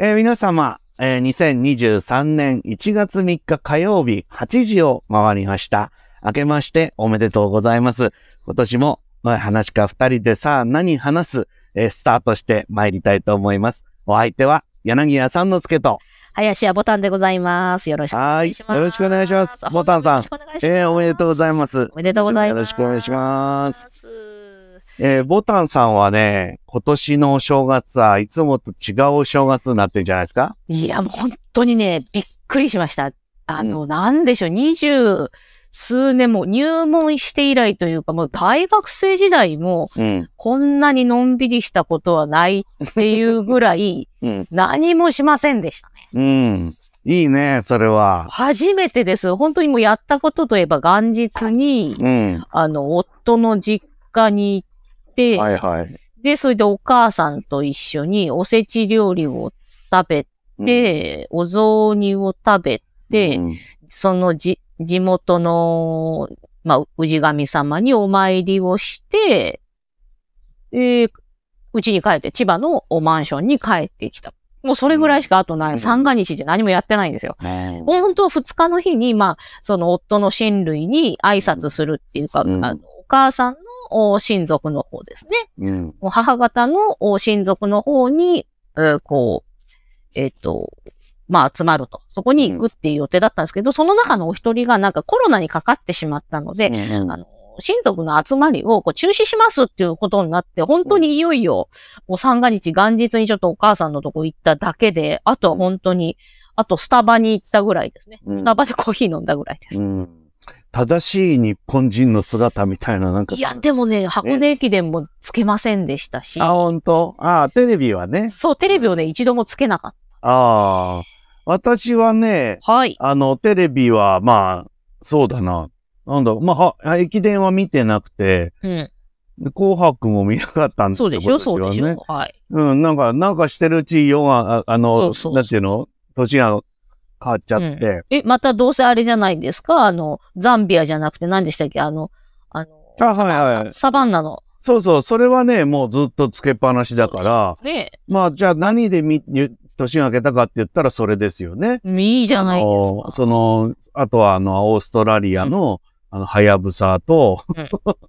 えー、皆様、えー、2023年1月3日火曜日8時を回りました。明けましておめでとうございます。今年も、話か二人でさあ何話す、えー、スタートして参りたいと思います。お相手は柳家さんの助と。林家ボタンでございます。よろしくお願いします。よろしくお願いします。ボタンさん。えー、おめでとうございます。おめでとうございます。よろしくお願いします。えー、ボタンさんはね、今年のお正月はいつもと違うお正月になってるんじゃないですかいや、もう本当にね、びっくりしました。あの、なんでしょう、二十数年も入門して以来というか、もう大学生時代も、こんなにのんびりしたことはないっていうぐらい、何もしませんでしたね。うん、いいね、それは。初めてです。本当にもうやったことといえば元日に、うん、あの、夫の実家に行って、はいはい。で、それでお母さんと一緒におせち料理を食べて、うん、お雑煮を食べて、うん、そのじ、地元の、まあ、氏神様にお参りをして、えうちに帰って、千葉のマンションに帰ってきた。もうそれぐらいしかあとない。三、が日で何もやってないんですよ。ん、本当二日の日に、まあ、その夫の親類に挨拶するっていうか、うん、あのお母さん親族の方ですね。うん、母方の親族の方に、えー、こう、えっ、ー、と、まあ集まると。そこに行くっていう予定だったんですけど、その中のお一人がなんかコロナにかかってしまったので、うん、あの親族の集まりをこう中止しますっていうことになって、本当にいよいよ、もう三が日元日にちょっとお母さんのとこ行っただけで、あとは本当に、あとスタバに行ったぐらいですね。スタバでコーヒー飲んだぐらいです。うん正しい日本人の姿みたいな、なんか。いや、でもね、箱根駅伝もつけませんでしたし。あ、本当ああ、テレビはね。そう、テレビをね、一度もつけなかった。ああ。私はね、はい。あの、テレビは、まあ、そうだな。なんだ、まあ、駅伝は見てなくて、うん。紅白も見なかったんですよ、そうでしょ、そうでしょ。はい。うん、なんか、なんかしてるうち、要が、あの、そうそうそうなんていうの年が変わっちゃって。うん、え、またどうせあれじゃないですかあの、ザンビアじゃなくて何でしたっけあの、あの、あはいはい、サバンナの。そうそう、それはね、もうずっとつけっぱなしだから。ねまあ、じゃあ何でみ、年が明けたかって言ったらそれですよね。いいじゃないですか。その、あとはあの、オーストラリアの、うん、あの、はやぶさと、う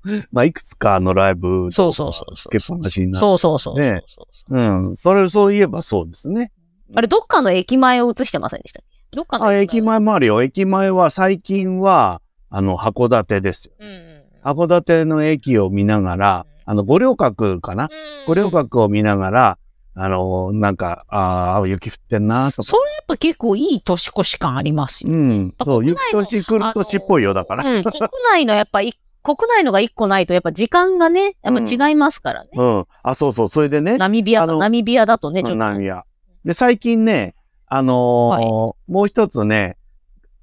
ん、まあ、いくつかのライブ、そうそうそう。つけっぱなしになって。そうそうそう。ね。うん。それ、そういえばそうですね。あれ、どっかの駅前を映してませんでしたどっかのあ、駅前もあるよ。駅前は最近は、あの、函館ですよ。うんうん、函館の駅を見ながら、あの、五稜郭かな、五稜郭を見ながら、あの、なんか、ああ、雪降ってんなとか。それやっぱ結構いい年越し感ありますよ、ね。うん。そう、雪年来る年っぽいよ、だから。うん、国内のやっぱ国内のが一個ないと、やっぱ時間がね、やっぱ違いますからね。うん、うん。あ、そうそう、それでね。ナミビア、ナミビアだとね、ちょっと。ナミビア。で、最近ね、あのーはい、もう一つね、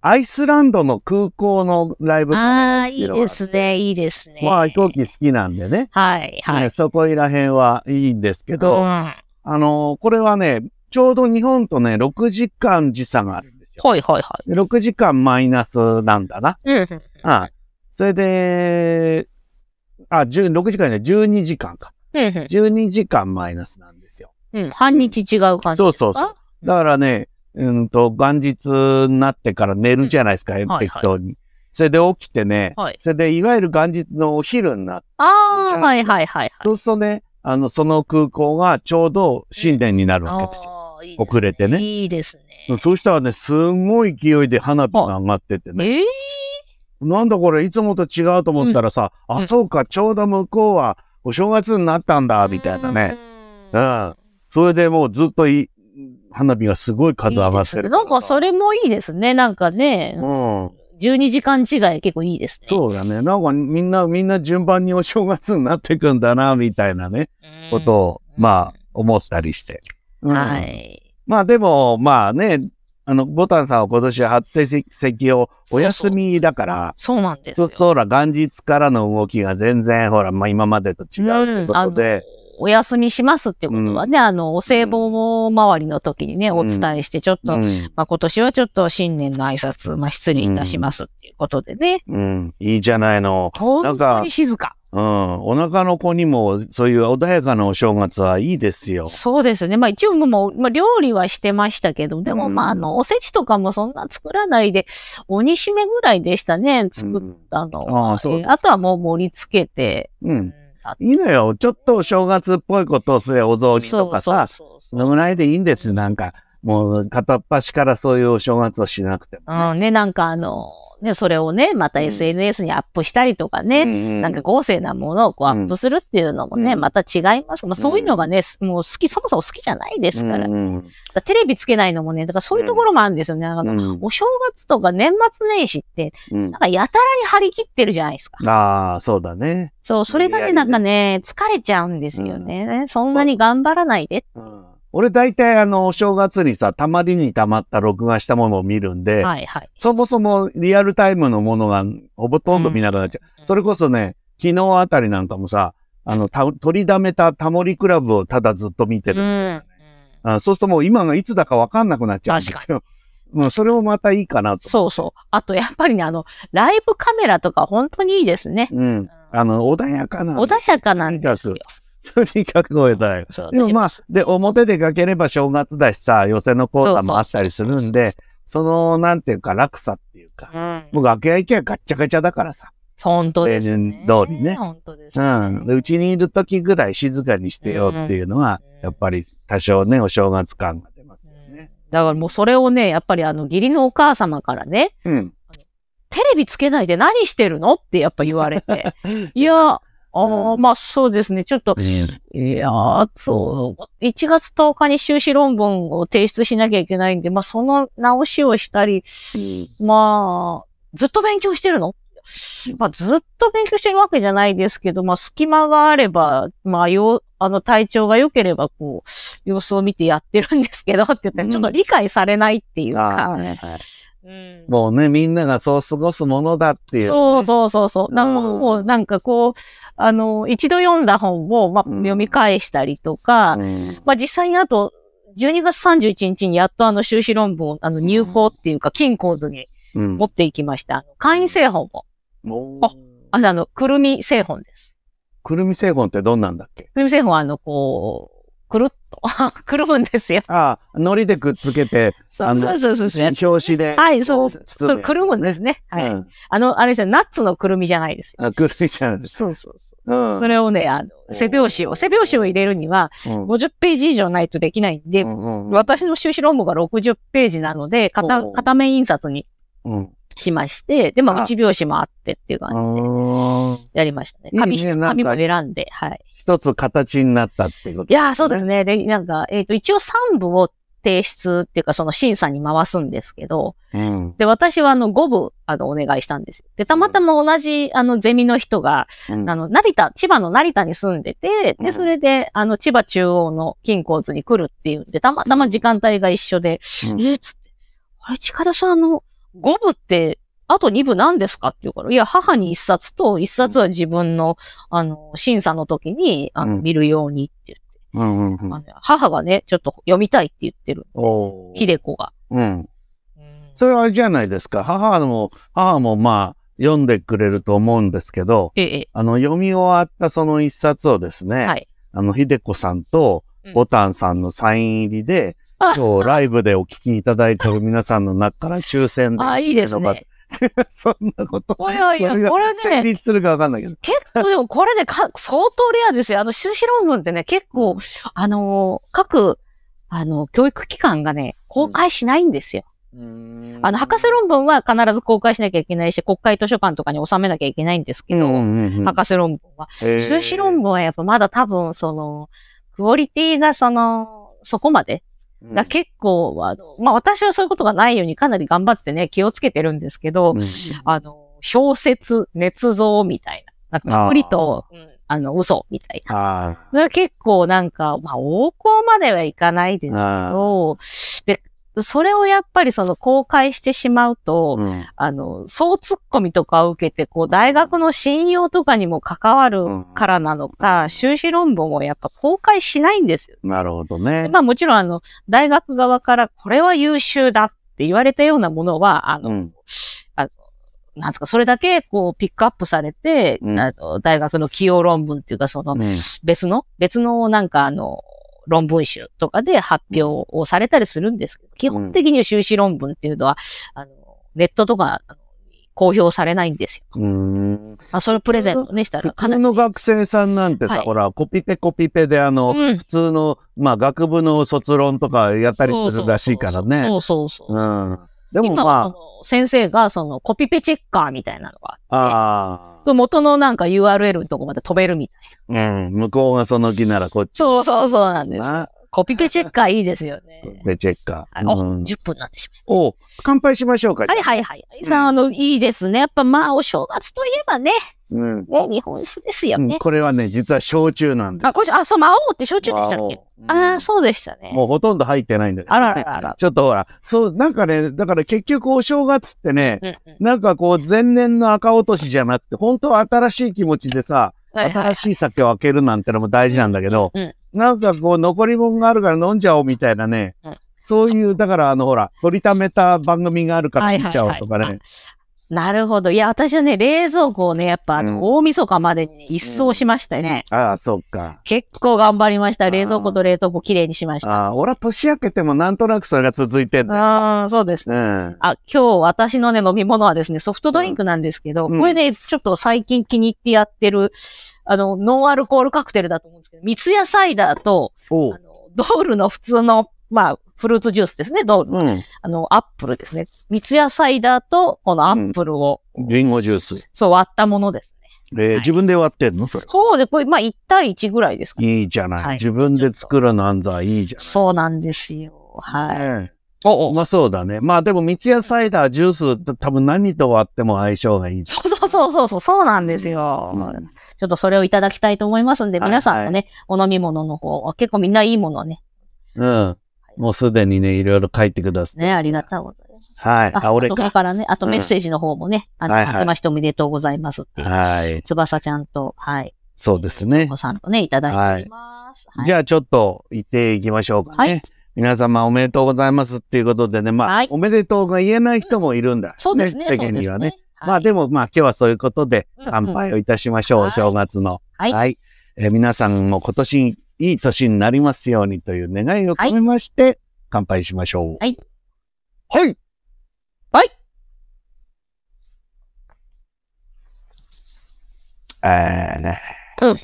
アイスランドの空港のライブああ、いいですね、いいですね。まあ、飛行機好きなんでね。はい、はい。ね、そこいらへんはいいんですけど、うん、あのー、これはね、ちょうど日本とね、6時間時差があるんですよ。はい、はい、はい。6時間マイナスなんだな。うん。あそれで、あ、6時間じゃない、12時間か。うん。12時間マイナスなんですよ。うん、半日違う感じそうそうそう。だからね、うんと、元日になってから寝るじゃないですか、うん、適当に。はいはいそれで起きてね、はい、それでいわゆる元日のお昼になって。ああ、はいはいはい。そうするとね、あの、その空港がちょうど新年になるわけですよ。うん、いいすね、遅れてね。いいですね。そうしたらね、すんごい勢いで花火が上がっててね。ええー、なんだこれ、いつもと違うと思ったらさ、うん、あ、そうか、ちょうど向こうはお正月になったんだ、みたいなね。うん、うん。それでもうずっとい花火がすごい数合わせる。なんかそれもいいですね。なんかね。うん。12時間違い結構いいですね。そうだね。なんかみんな、みんな順番にお正月になっていくんだな、みたいなね、ことを、まあ、思ったりして。うん、はい。まあでも、まあね、あの、ボタンさんは今年は初席をお休みだから。そうなんですよ。そら、元日からの動きが全然、ほら、まあ今までと違うってことで。うんお休みしますってことはね、うん、あの、お歳暮周りの時にね、お伝えして、ちょっと、うん、まあ、今年はちょっと新年の挨拶、まあ、失礼いたしますっていうことでね。うん、いいじゃないの。本当に静か。うん、お腹の子にもそういう穏やかなお正月はいいですよ。そうですね。まあ一応もう、まあ、料理はしてましたけど、でもまああの、おせちとかもそんな作らないで、鬼しめぐらいでしたね、作ったのは。うあとはもう盛り付けて。うんいいのよ。ちょっと正月っぽいことをするお雑煮とかさ、そのぐらいでいいんですなんか、もう片っ端からそういうお正月をしなくても、ね、うんね、なんかあの、ね、それをね、また SNS にアップしたりとかね、うん、なんか合成なものをこうアップするっていうのもね、うん、また違います。まあ、そういうのがね、もう好き、そもそも好きじゃないですから。うん、からテレビつけないのもね、だからそういうところもあるんですよね。あの、お正月とか年末年始って、なんかやたらに張り切ってるじゃないですか。ああ、そうだね。そう、それがね、なんかね、疲れちゃうんですよね。そんなに頑張らないで。うん俺大体あの、お正月にさ、たまりにたまった録画したものを見るんで、はいはい、そもそもリアルタイムのものがほとんど見なくなっちゃう。うん、それこそね、昨日あたりなんかもさ、あの、た取りだめたタモリクラブをただずっと見てる、ね、うん、あ。そうするともう今がいつだかわかんなくなっちゃうんですよ。もうそれもまたいいかなと。そうそう。あとやっぱりね、あの、ライブカメラとか本当にいいですね。うん。あの、穏やかな。穏やかなんですよ。とにかくごめんなさい。でもまあ、で、表でかければ正月だしさ、寄せのコーナーもあったりするんで、その、なんていうか、落差っていうか、うん、もう楽屋行きゃガッチャガチャだからさ。本当です、ね。通りね。本当です、ね、うんうちにいる時ぐらい静かにしてよっていうのは、うん、やっぱり多少ね、お正月感が出ますよね。だからもうそれをね、やっぱりあの、義理のお母様からね、うん、テレビつけないで何してるのってやっぱ言われて。いや、ああ、まあそうですね。ちょっと、いやそう、1月10日に修士論文を提出しなきゃいけないんで、まあその直しをしたり、まあ、ずっと勉強してるのまあずっと勉強してるわけじゃないですけど、まあ隙間があれば、まあよ、あの体調が良ければ、こう、様子を見てやってるんですけど、って言ったらちょっと理解されないっていうか、うんもうね、みんながそう過ごすものだっていう、ね、そうそうそうそう。なんか、うん、もうなんかこう、あの、一度読んだ本を、ま、読み返したりとか、うん、まあ実際にあと、12月31日にやっとあの修士論文をあの入校っていうか、金構図に持っていきました。会員製本も。あ、あの、くるみ製本です。くるみ製本ってどんなんだっけくるみ製本はあの、こう、くるっと くるむんですよ。ああ、のりでくっつけて、そうそうそうそう。表紙で。はい、そう、くるむんですね。はい。あの、あれですよ、ナッツのくるみじゃないですよ。あ、くるみじゃないです。そうそうそう。それをね、あの、背表紙を、背表紙を入れるには、50ページ以上ないとできないんで、うん私の修士論文が60ページなので、片、片面印刷にしまして、で、まあ、内拍子もあってっていう感じで、やりましたね。紙、いね、紙も選んで、はい。一つ形になったっていうこと、ね、いや、そうですね。で、なんか、えっ、ー、と、一応3部を提出っていうか、その審査に回すんですけど、うん、で、私はあの5部、あの、お願いしたんですよ。で、たまたま同じ、あの、ゼミの人が、うん、あの、成田、千葉の成田に住んでて、で、それで、あの、千葉中央の金庫図に来るっていうんで、たまたま時間帯が一緒で、うん、えー、つって、あれ、近田さんあの5部って、あと2部何ですかって言うから、いや、母に1冊と、1冊は自分の、あの、審査の時に、あの、見るようにって言って。うんうんうん母がね、ちょっと読みたいって言ってる。ひで子が。うん。それはあれじゃないですか。母も、母もまあ、読んでくれると思うんですけど、ええ、あの、読み終わったその一冊をですね、はい、あの、ひで子さんと、ボタンさんのサイン入りで、今日ライブでお聞きいただいてる皆さんの中から抽選で。あ、いいですね。そんなこと。これは、いや、これね。成立するかわかんないけど。結構でもこれで、か、相当レアですよ。あの、修士論文ってね、結構、あの各、あの、教育機関がね、公開しないんですよ。うん、あの、博士論文は必ず公開しなきゃいけないし、国会図書館とかに収めなきゃいけないんですけど、博士論文は。修士論文はやっぱまだ多分、その、クオリティがその、そこまでだ結構は、まあ私はそういうことがないようにかなり頑張ってね、気をつけてるんですけど、うん、あの、氷説、捏造みたいな。なんか、ぷりと、あの、嘘みたいな。それは結構なんか、まあ、横行まではいかないですけど、で、それをやっぱりその公開してしまうと、うん、あの、総突っ込みとかを受けて、こう、大学の信用とかにも関わるからなのか、修士論文をやっぱ公開しないんですよ。なるほどね。まあもちろんあの、大学側からこれは優秀だって言われたようなものは、あの、うん、あなんですか、それだけ、こう、ピックアップされて、うん、大学の起用論文っていうか、その、別の、別のなんか、あの、論文集とかで発表をされたりするんですけど、基本的には修士論文っていうのは、あの、ネットとか、公表されないんですよ。うんあそれプレゼントねしたらかなり。普通の学生さんなんてさ、はい、ほら、コピペコピペで、あの、うん、普通の、まあ、学部の卒論とかやったりするらしいからね。そうそうそうそうそうそうそう。うんでもまあ、その先生がそのコピペチェッカーみたいなのがあって、あ元のなんか URL のとこまで飛べるみたいな。うん、向こうがその気ならこっち。そうそうそうなんです。コピペチェッカーいいですよね。コピペチェッカー。あ、うん、10分になってしまう。お乾杯しましょうか。はいはいはい。うん、さあ、あの、いいですね。やっぱまあ、お正月といえばね。うん。ね、日本酒ですよね。うん、これはね、実は焼酎なんです。あ、これ、あ、そう、魔王って焼酎でしたっけ、うん、ああ、そうでしたね。もうほとんど入ってないんだあらららら。ちょっとほら、そう、なんかね、だから結局お正月ってね、うんうん、なんかこう、前年の赤落としじゃなくて、本当は新しい気持ちでさ、新しい酒を開けるなんてのも大事なんだけど、うんうんなんかこう、残り物があるから飲んじゃおうみたいなね。うんそういう、だからあの、ほら、取りためた番組があるからんちゃおうとかね。はいはいはい、なるほど。いや、私はね、冷蔵庫をね、やっぱ、うん大晦日までに一掃しましたね。ああ、そっか。結構頑張りました。冷蔵庫と冷凍庫きれいにしました。ああ、俺は年明けてもなんとなくそれが続いてんだ。ああそうですね。うん。あ、今日私のね、飲み物はですね、ソフトドリンクなんですけど、うんこれね、ちょっと最近気に入ってやってる、あの、ノンアルコールカクテルだと思うんですけど、三ツ矢サイダーと、おドールの普通のまあ、フルーツジュースですね。どう、うん、あの、アップルですね。三ツ矢サイダーと、このアップルを、うん。リンゴジュース。そう、割ったものですね。えー、はい、自分で割ってんのそれ。そうで、これ、まあ、1対1ぐらいですか、ね、いいじゃない。はい、自分で作るなんざいいじゃん。そうなんですよ。はい。ねおおまあそうだね。まあでも、三ツ矢サイダー、ジュース、多分何と割っても相性がいい。そうそうそうそうそう、なんですよ、うん、ちょっとそれをいただきたいと思いますんで、皆さんのね、はいはい、お飲み物の方、結構みんないいものをね。うん。もうすでにね、いろいろ書いてください。ね、ありがとうございます。はい。あ、あ俺か。からね、あとメッセージの方もね、うん、あの、はいはい、けましておめでとうございますはい。翼ちゃんと、はい。そうですね。おさんとね、いただいております。はいはい、じゃあちょっと、行っていきましょうかね。はい。皆様おめでとうございますっていうことでね、まあ、はい、おめでとうが言えない人もいるんだ、ねうん、そうですね。世間にはね。ねまあでも、まあ今日はそういうことで乾杯をいたしましょう、うんうん、正月の。はい。はい、え皆さんも今年いい年になりますようにという願いを込めまして、乾杯しましょう。はい。はい。はい。えーね。うん。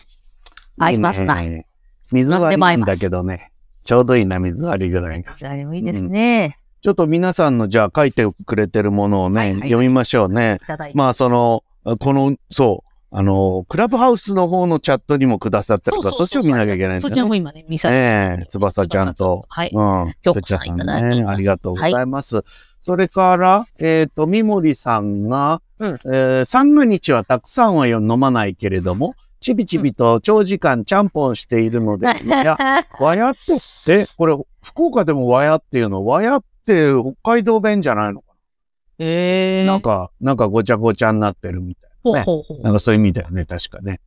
合いますな、ね。水割りいんだけどね。ちょうどいいな、水割りぐらいが。水割りもいいですね。ちょっと皆さんのじゃあ書いてくれてるものをね、読みましょうね。まあその、この、そう、あの、クラブハウスの方のチャットにもくださったとか、そっちを見なきゃいけないんですね。そちも今ね、見させてええー、翼ちゃんと。はい。うん。京子さんさんね。ありがとうございます。はい、それから、えっ、ー、と、三森さんが、うん、えー、三が日はたくさんは飲まないけれども、ちびちびと長時間ちゃんぽんしているので、うん、や、わ やって、これ、福岡でもわやっていうの、わやって北海道弁じゃないのかなええー、なんか、なんかごちゃごちゃになってるみたい。ほうほうほう。なんかそういう意味だよね、確かね。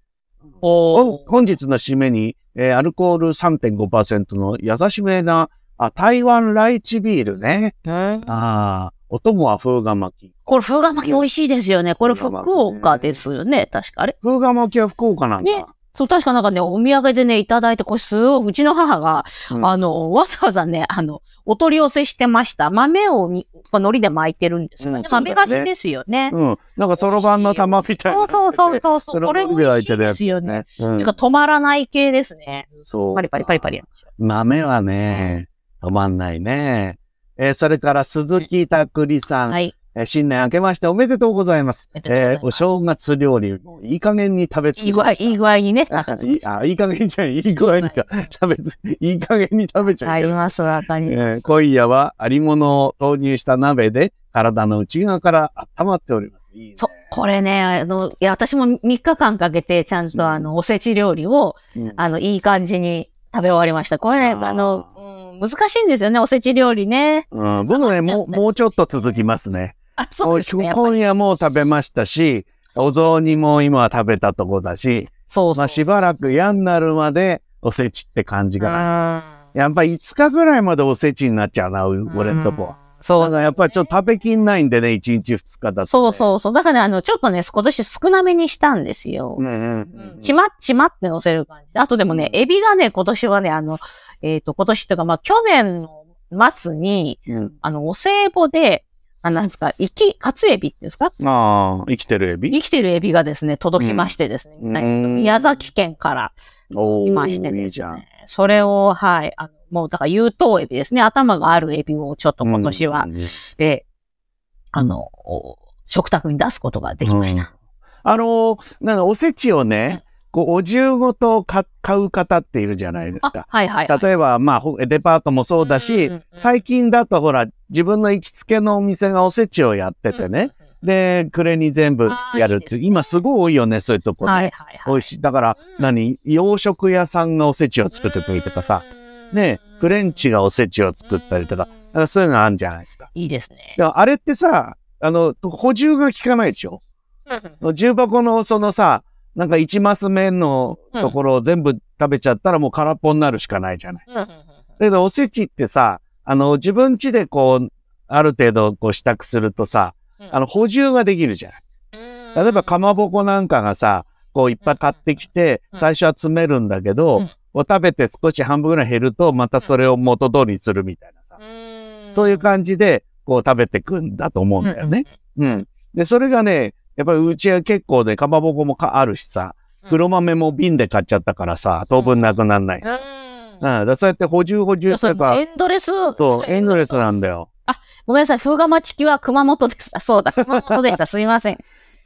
本日の締めに、えー、アルコール3.5%の優しめな、あ、台湾ライチビールね。うん、ああ、お供は風が巻き。これ風が巻き美味しいですよね。これ福岡ですよね。ね確かあれ風が巻きは福岡なんだ。ねそう、確かなんかね、お土産でね、いただいて、これすごい、うちの母が、うん、あの、わざわざね、あの、お取り寄せしてました。豆をに海苔で巻いてるんですよね。うん、豆菓子ですよね。うん。なんかそろばんの玉みたいな。そうそうそうそう。これぐらいですよね。うん、か止まらない系ですね。そう。パリパリパリパリ。豆はね、止まんないね。えー、それから鈴木拓里さん。はい。新年明けましておめでとうございます。ますえー、お正月料理、いい加減に食べついい具合、いい具合にね。あ、いい加減じゃん。いい具合にか。食べつ、いい加減に食べちゃう。あります、わかります、えー、今夜は、ありものを投入した鍋で、体の内側から温まっております。いいね、そう、これね、あの、いや、私も3日間かけて、ちゃんと、あの、おせち料理を、うん、あの、いい感じに食べ終わりました。これね、ああの、難しいんですよね、おせち料理ね。うん、僕ね、もう、もうちょっと続きますね。あ、そうですね。今夜も食べましたし、お雑煮も今食べたとこだし、そうまあしばらく嫌になるまでおせちって感じがやっぱ5日ぐらいまでおせちになっちゃうな、俺んとこ。そう、ね。やっぱりちょっと食べきんないんでね、1日2日だと、そうそうそう。だから、ね、あの、ちょっとね、今年少なめにしたんですよ。うんうんうん、ちまっちまって乗せる感じ。あとでもね、エビがね、今年はね、あの、えっ、ー、と、今年とか、まあ、去年の末に、うん、あの、お歳暮で、あなんですか、生き、かエビってですかああ、生きてるエビ生きてるエビがですね、届きましてですね、うん、宮崎県からいましてね、いいじゃん。それを、はい、あもうだから有頭エビですね、頭があるエビをちょっと今年は、うん、あの、食卓に出すことができました。うん、あの、なんかおせちをね、こう、お重ごと買う方っているじゃないですか。はいはい、はい、例えば、まあ、デパートもそうだし、うんうんうん、最近だとほら、自分の行きつけのお店がおせちをやっててね、で、暮れに全部やるって、いいね、今すごい多いよね、そういうとこね。はいはいはい、美味しい。だから、うん、何洋食屋さんがおせちを作ってくれとかさ、ねフレンチがおせちを作ったりとか、かそういうのあるじゃないですか。いいですね。でもあれってさ、あの、補充が効かないでしょ、うん、重箱のそのさ、なんか1マス麺のところを全部食べちゃったらもう空っぽになるしかないじゃない。うん、だけどおせちってさ、あの、自分家でこう、ある程度こう支度するとさ、あの、補充ができるじゃん。例えば、かまぼこなんかがさ、こういっぱい買ってきて、最初は詰めるんだけど、を食べて少し半分ぐらい減ると、またそれを元通りにするみたいなさ。そういう感じで、こう食べてくんだと思うんだよね。うん。で、それがね、やっぱりうちは結構ね、かまぼこもあるしさ、黒豆も瓶で買っちゃったからさ、当分なくならない。うそうやって補充補充とか。エンドレス。そう、エンドレスなんだよ。あ、ごめんなさい。風釜地球は熊本でした。そうだ。熊本でした。すいません。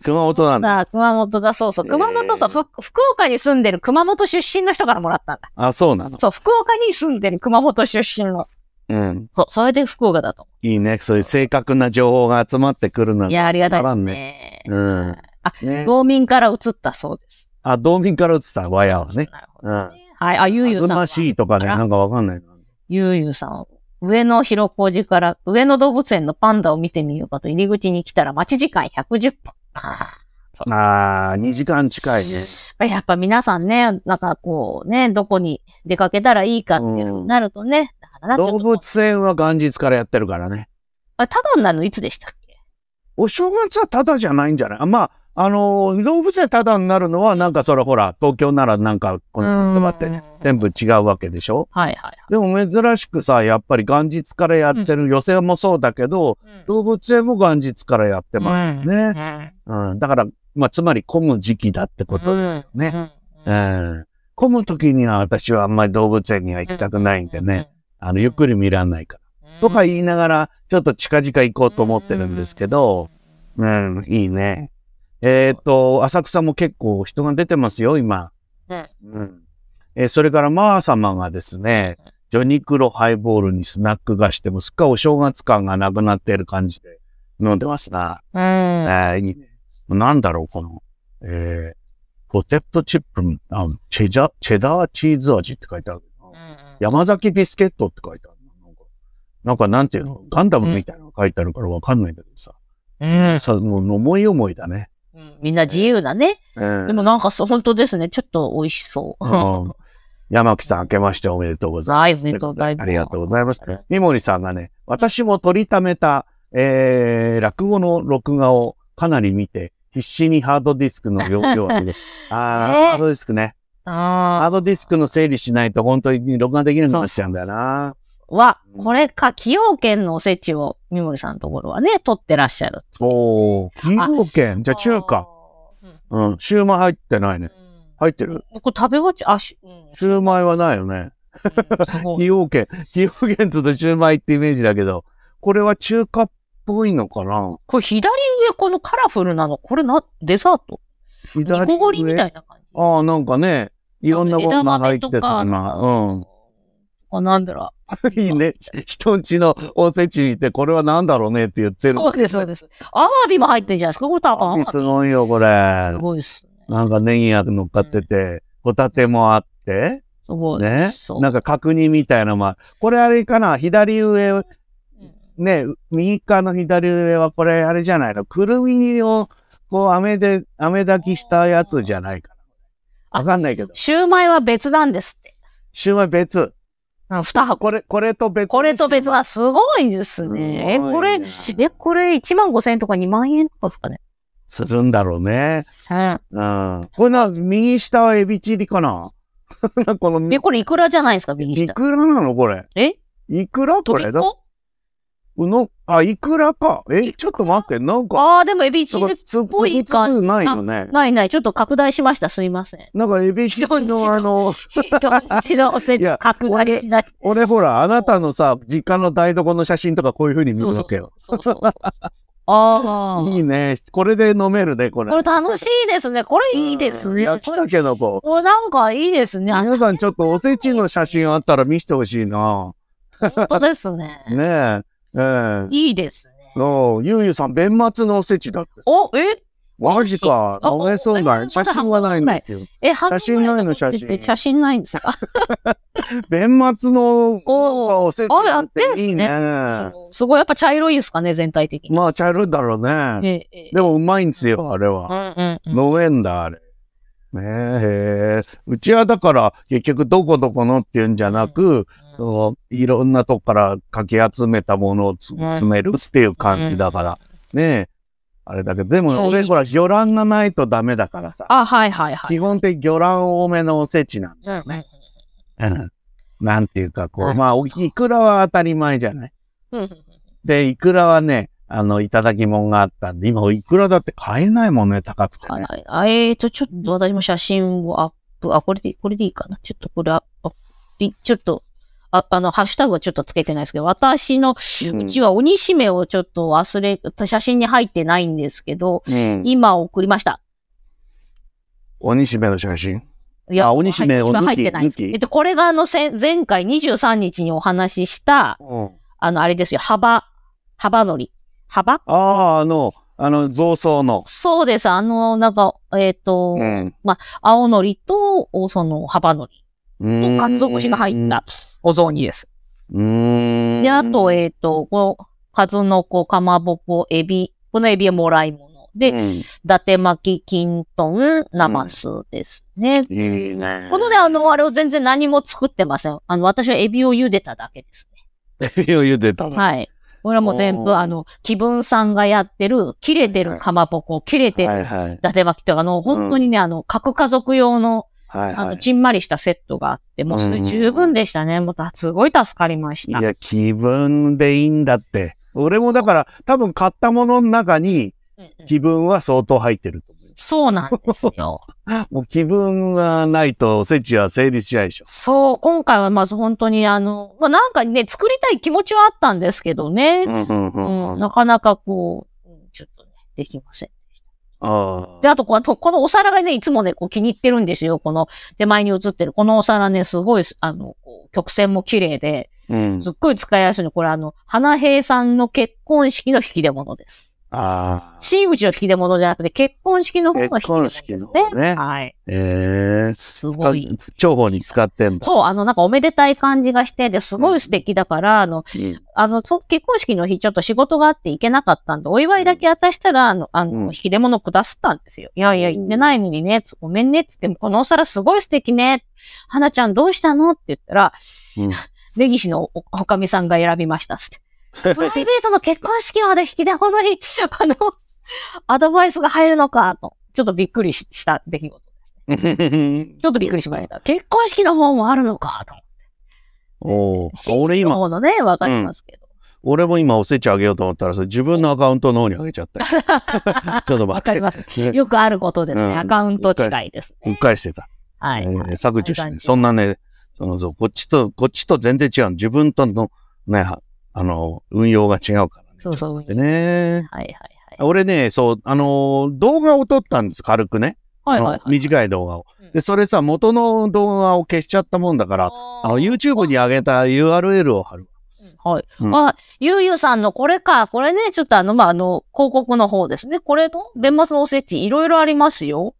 熊本なんだ。熊本だ、そうそう。熊本さ、えー、福岡に住んでる熊本出身の人からもらったんだ。あ、そうなのそう、福岡に住んでる熊本出身の。うん。そう、それで福岡だと。いいね。そういう正確な情報が集まってくるなんて、いや、ありがたいですね。うん。あ、ね、道民から移ったそうです。あ、道民から移った、わやはね。なるほど、ね、うん。はい。あ、ゆうゆうさん。恥ずかしいとかね、なんかわかんないな。ゆうゆうさん。上野広小路から、上野動物園のパンダを見てみようかと入り口に来たら待ち時間110分。ああ、2時間近いね。やっぱ皆さんね、なんかこうね、どこに出かけたらいいかってなるとね。うん、動物園は元日からやってるからね。あ、ただになるのいつでしたっけお正月はただじゃないんじゃないあまあ、あの、動物園ただになるのは、なんかそれほら、東京ならなんか、この言葉って全部違うわけでしょはいはい。でも珍しくさ、やっぱり元日からやってる、予選もそうだけど、動物園も元日からやってますよね。うん。だから、まあ、つまり混む時期だってことですよね。うん。混む時には私はあんまり動物園には行きたくないんでね。あの、ゆっくり見らんないから。とか言いながら、ちょっと近々行こうと思ってるんですけど、うん、いいね。えっ、と、浅草も結構人が出てますよ、今。ね、うん。えー、それからまー様がですね、ジョニクロハイボールにスナック菓子でもすっかお正月感がなくなっている感じで飲んでますな。うん。えー、いいなんだろう、この、えー、ポテトチップ、あチェジャ、チェダーチーズ味って書いてある。うん山崎ビスケットって書いてある。なんか、なんかなんていうの、ガンダムみたいなのが書いてあるからわかんないんだけどさ。え、うん、さ、もう思い思いだね。みんな自由なね。えー、でもなんかそう、本当ですね。ちょっと美味しそう。山木さん、明けましておめでとうございます。とうございます。ありがとうございます。三森さんがね、私も取りためた、えー、落語の録画をかなり見て、必死にハードディスクの容を あ、えー、ハードディスクね。ハードディスクの整理しないと本当に録画できなくなっちゃうんだよな。は、これか、崎陽軒のおせちを、三森さんのところはね、取ってらっしゃる。おー、崎陽軒じゃあ中華。うん、シューマイ入ってないね。入ってるこれ食べっち、あ、し、うあ、シューマイはないよね。崎陽軒。崎陽軒とシューマイってイメージだけど、これは中華っぽいのかなこれ左上このカラフルなの、これな、デザート左上。みたいな感じ。ああ、なんかね、いろんなものが入ってたな。うん。あ、なんだろう。いいね。人んちのおせち見て、これはなんだろうねって言ってる。そうです、そうです。アワビも入ってるじゃないですか、これすごいよ、これ。すごいっす、ね。なんかネギが乗っかってて、ホタテもあって。すごい。ね。なんか角煮みたいなのもこれあれかな、左上、ね、右側の左上はこれあれじゃないの。くるみを、こう、飴で、飴炊きしたやつじゃないかな。わかんないけど。シューマイは別なんですって。シューマイ別。あ二箱。これ、これと別これと別はすごいですね。え、すこれえ、これ1万5千円とか2万円とかですかね。するんだろうね。ううん。これな、右下はエビチリかな このえ、、これいくらじゃないですか、右いイくらなのこれ。えいくらこれだとうの、あ、イクラか。え、ちょっと待って、なんか。ああ、でもエビチリっぽいか。つないよね。ないない、ちょっと拡大しました。すいません。なんかエビチリのあの、一ちのおせち 拡大しない。俺ほら、あなたのさ、実家の台所の写真とかこういうふうに見るわけよ。ああ。いいね。これで飲めるね、これ。これ楽しいですね。これいいですね。焼きたけのこ。これなんかいいですね。皆さんちょっとおせちの写真あったら見せてほしいな。本当ですね。ねえ。ええいいですね。おゆうゆうさん、弁末のおせちだって。お、えマジか。あおそうだね。写真はないんですよ。え、写真ないの写真写真ないんですか 弁末のおおせちなていいね。すごい、やっぱ茶色いですかね、全体的に。まあ、茶色いだろうね。でも、うまいんですよ、あれは。うんうん、うん。農園だ、あれ。ねえ、うちはだから、結局どこどこのっていうんじゃなく、そいろんなとこからかき集めたものを詰めるっていう感じだから。ねえ。あれだけど、でも俺ほら、魚卵がないとダメだからさ。あ、はいはいはい。基本的魚卵多めのおせちなんだよね。うん。なんていうか、こう、まあ、いくらは当たり前じゃない。で、いくらはね、あの、いただき物があったんで、今、いくらだって買えないもんね、高くて、ね。あえーと、ちょっと私も写真をアップ、あ、これで、これでいいかな。ちょっとこれあ、ちょっと、ああの、ハッシュタグはちょっとつけてないですけど、私の、うちは鬼しめをちょっと忘れ、写真に入ってないんですけど、うん、今送りました。鬼しめの写真いや、鬼しめを抜き、入ってないえっと、これがあの、前回23日にお話しした、うん、あの、あれですよ、幅、幅のり。幅ああ、あの、あの、雑草の。そうです。あの、なんか、えっ、ー、と、うん、まあ、青のりと、その、幅のり。ん。かつお節が入ったお雑煮です。で、あと、えっ、ー、と、この、数の子、かまぼこ、エビ、このエビはもらい物で、うん、伊達巻き、きんとん、なますですね、うん、いいね。このね、あの、あれを全然何も作ってません。あの、私はエビを茹でただけですね。エビを茹でたのはい。これはもう全部、あの、気分さんがやってる、切れてるかまぼこ、切れてる伊達巻きとかの、本当にね、あの、核家族用の、はいあの、ちんまりしたセットがあって、もうそれ十分でしたね。もう、すごい助かりました。いや、気分でいいんだって。俺もだから、多分買ったものの中に、気分は相当入ってるとそうなんですよ。もう気分がないとおせちは成立しないでしょ。そう、今回はまず本当にあの、まあ、なんかね、作りたい気持ちはあったんですけどね。なかなかこう、ちょっとね、できません。あで、あとこ、このお皿がね、いつもね、こう気に入ってるんですよ。この手前に映ってる。このお皿ね、すごい、あの、曲線も綺麗で、うん、すっごい使いやすいの。これあの、花平さんの結婚式の引き出物です。ああ。真打ちの引き出物じゃなくて、結婚式の方の引き出物ですね。結婚式ね。はい。ええー、すごい。重宝に使ってんだ。そう、あの、なんかおめでたい感じがして、で、すごい素敵だから、うん、あの、あの、結婚式の日ちょっと仕事があって行けなかったんで、お祝いだけ渡したら、あの、あの、うん、引き出物下すったんですよ。いやいや、行ってないのにね、ごめんねっても、って、このお皿すごい素敵ね。花ちゃんどうしたのって言ったら、うん、根岸のおかみさんが選びましたって。プライベートの結婚式まで引き出のに、あの、アドバイスが入るのか、と。ちょっとびっくりした出来事。ちょっとびっくりしました。結婚式の方もあるのか、と。おお。俺今。方のね、わかりますけど。俺も今おせちあげようと思ったら、自分のアカウントの方にあげちゃった。ちょっと待って。わかります。よくあることですね。アカウント違いですね。うっかりしてた。はい。削除して、そんなね、そのそう、こっちと、こっちと全然違う。自分との、ね、あの、運用が違うからね。そうそう、でね。はいはいはい。俺ね、そう、あの動画を撮ったんです、軽くね。はいはい、はい、短い動画を。で、それさ、元の動画を消しちゃったもんだから、あの YouTube に上げた URL を貼る。はい。うん、あ、ゆうゆうさんのこれか。これね、ちょっとあの、まあ、あの、広告の方ですね。これと、弁末のおせち、いろいろありますよ。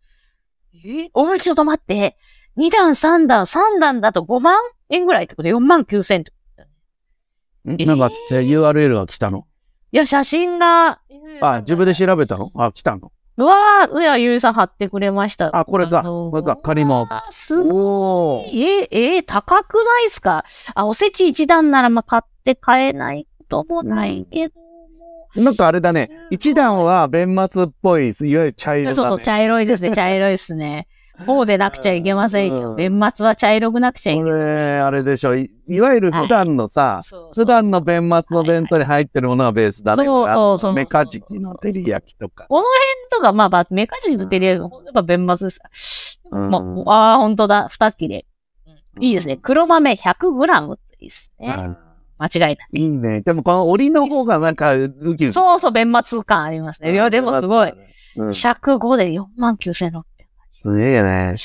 えお前ちょっと待って。2段、3段、3段だと5万円ぐらいってこと ?4 万9千と。なんか、えー、URL が来たのいや、写真が。あ、自分で調べたのあ、来たのうわー、うやゆうさん貼ってくれました。あ、これだ。これか仮も。あ、すごい。え、えー、高くないっすかあ、おせち一段ならまあ買って買えないこともないけど。なんかあれだね。一段は弁末っぽい、いわゆる茶色、ね、そうそう、茶色いですね。茶色いですね。こうでなくちゃいけませんよ。ん、弁末は茶色くなくちゃいけません。これ、あれでしょい。いわゆる普段のさ、普段の弁末の弁当に入ってるものがベースだね。そうそうそう。メカジキの照り焼きとか。この辺とか、まあ、メカジキの照り焼き、ほん、やっぱ弁末です。うん、もうああ、本当だ。二切れ。いいですね。黒豆 100g っていいですね。間違いない。いいね。でもこの檻の方がなんかウキウキ。そうそう、弁末感ありますね。いや、でもすごい。105で4万9600すげえね。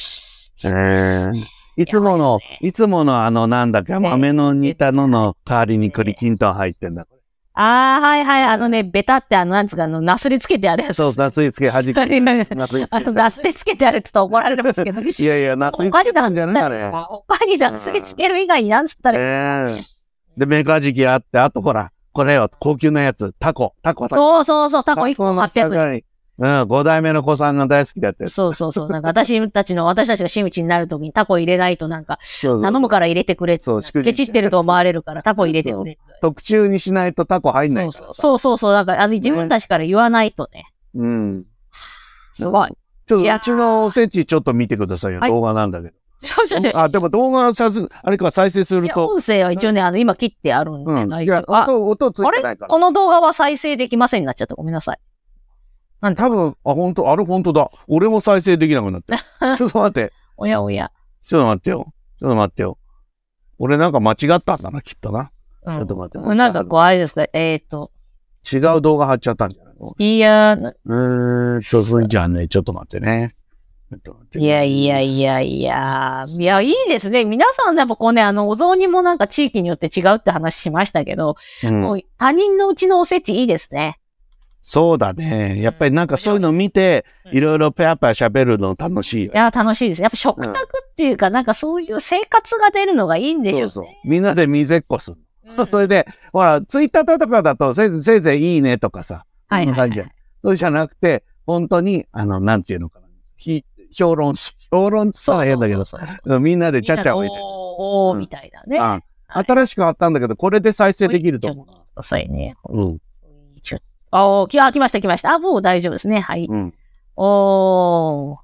えいつもの、いつものあの、なんだか、豆の煮たのの代わりに栗きんとん入ってんだ。ああ、はいはい。あのね、ベタってあの、なんつうか、あの、なすりつけてあるやつ。そう、なすりつけ、はじく。あの、なすりつけてあるって言ったら怒られますけど。いやいや、なすりつけなんじゃないあれ。他になすりつける以外になんつったらいいですか、えー、で、メーカー時期あって、あとほら、これよ、高級なやつ、タコ、タコ、タコ。そうそうそう、タコ1個800円。うん、5代目の子さんが大好きだったそうそうそう。なんか私たちの、私たちが真打になるときにタコ入れないとなんか、頼むから入れてくれって。そう、ケチってると思われるからタコ入れてくれ特注にしないとタコ入んないからそうそうそう。なんかあの自分たちから言わないとね。うん。すごい。ちょっとうちのおせちちょっと見てくださいよ。動画なんだけど。あ、でも動画さず、あれか再生すると。音声は一応ね、あの、今切ってあるんで、うん、いや、音、音ついてないから。あれこの動画は再生できませんになっちゃった。ごめんなさい。なん多分、あ、本当あれ本当だ。俺も再生できなくなって。ちょっと待って。おやおや。ちょっと待ってよ。ちょっと待ってよ。俺なんか間違ったんだな、きっとな。うん、ちょっと待って。なんかこう、あれですか、えー、っと。違う動画貼っちゃったんじゃないのいやー。うーん、ちょ、っとじゃあね、ちょっと待ってね。いやいやいやいや、いや、いいですね。皆さん、やっぱこうね、あの、お雑煮もなんか地域によって違うって話しましたけど、うん、もう他人のうちのおせちいいですね。そうだね。やっぱりなんかそういうのを見て、いろいろペアペア喋るの楽しい。いや、楽しいです。やっぱ食卓っていうか、うん、なんかそういう生活が出るのがいいんでしょう、ね、そうそう。みんなで水っこする。うん、それで、ほら、ツイッターとかだと、せいぜいぜいいいねとかさ、そんな感じじそうじゃなくて、本当に、あの、なんていうのかな。ひ評論し、評論って言ったら変だけどさ、みんなでちゃちゃおいて。おー、みたいなね、新しくあったんだけど、これで再生できると思う。そうね。うん。ちょっとあおー、きあ来ました、来ました。あ、もう大丈夫ですね。はい。うん、おー。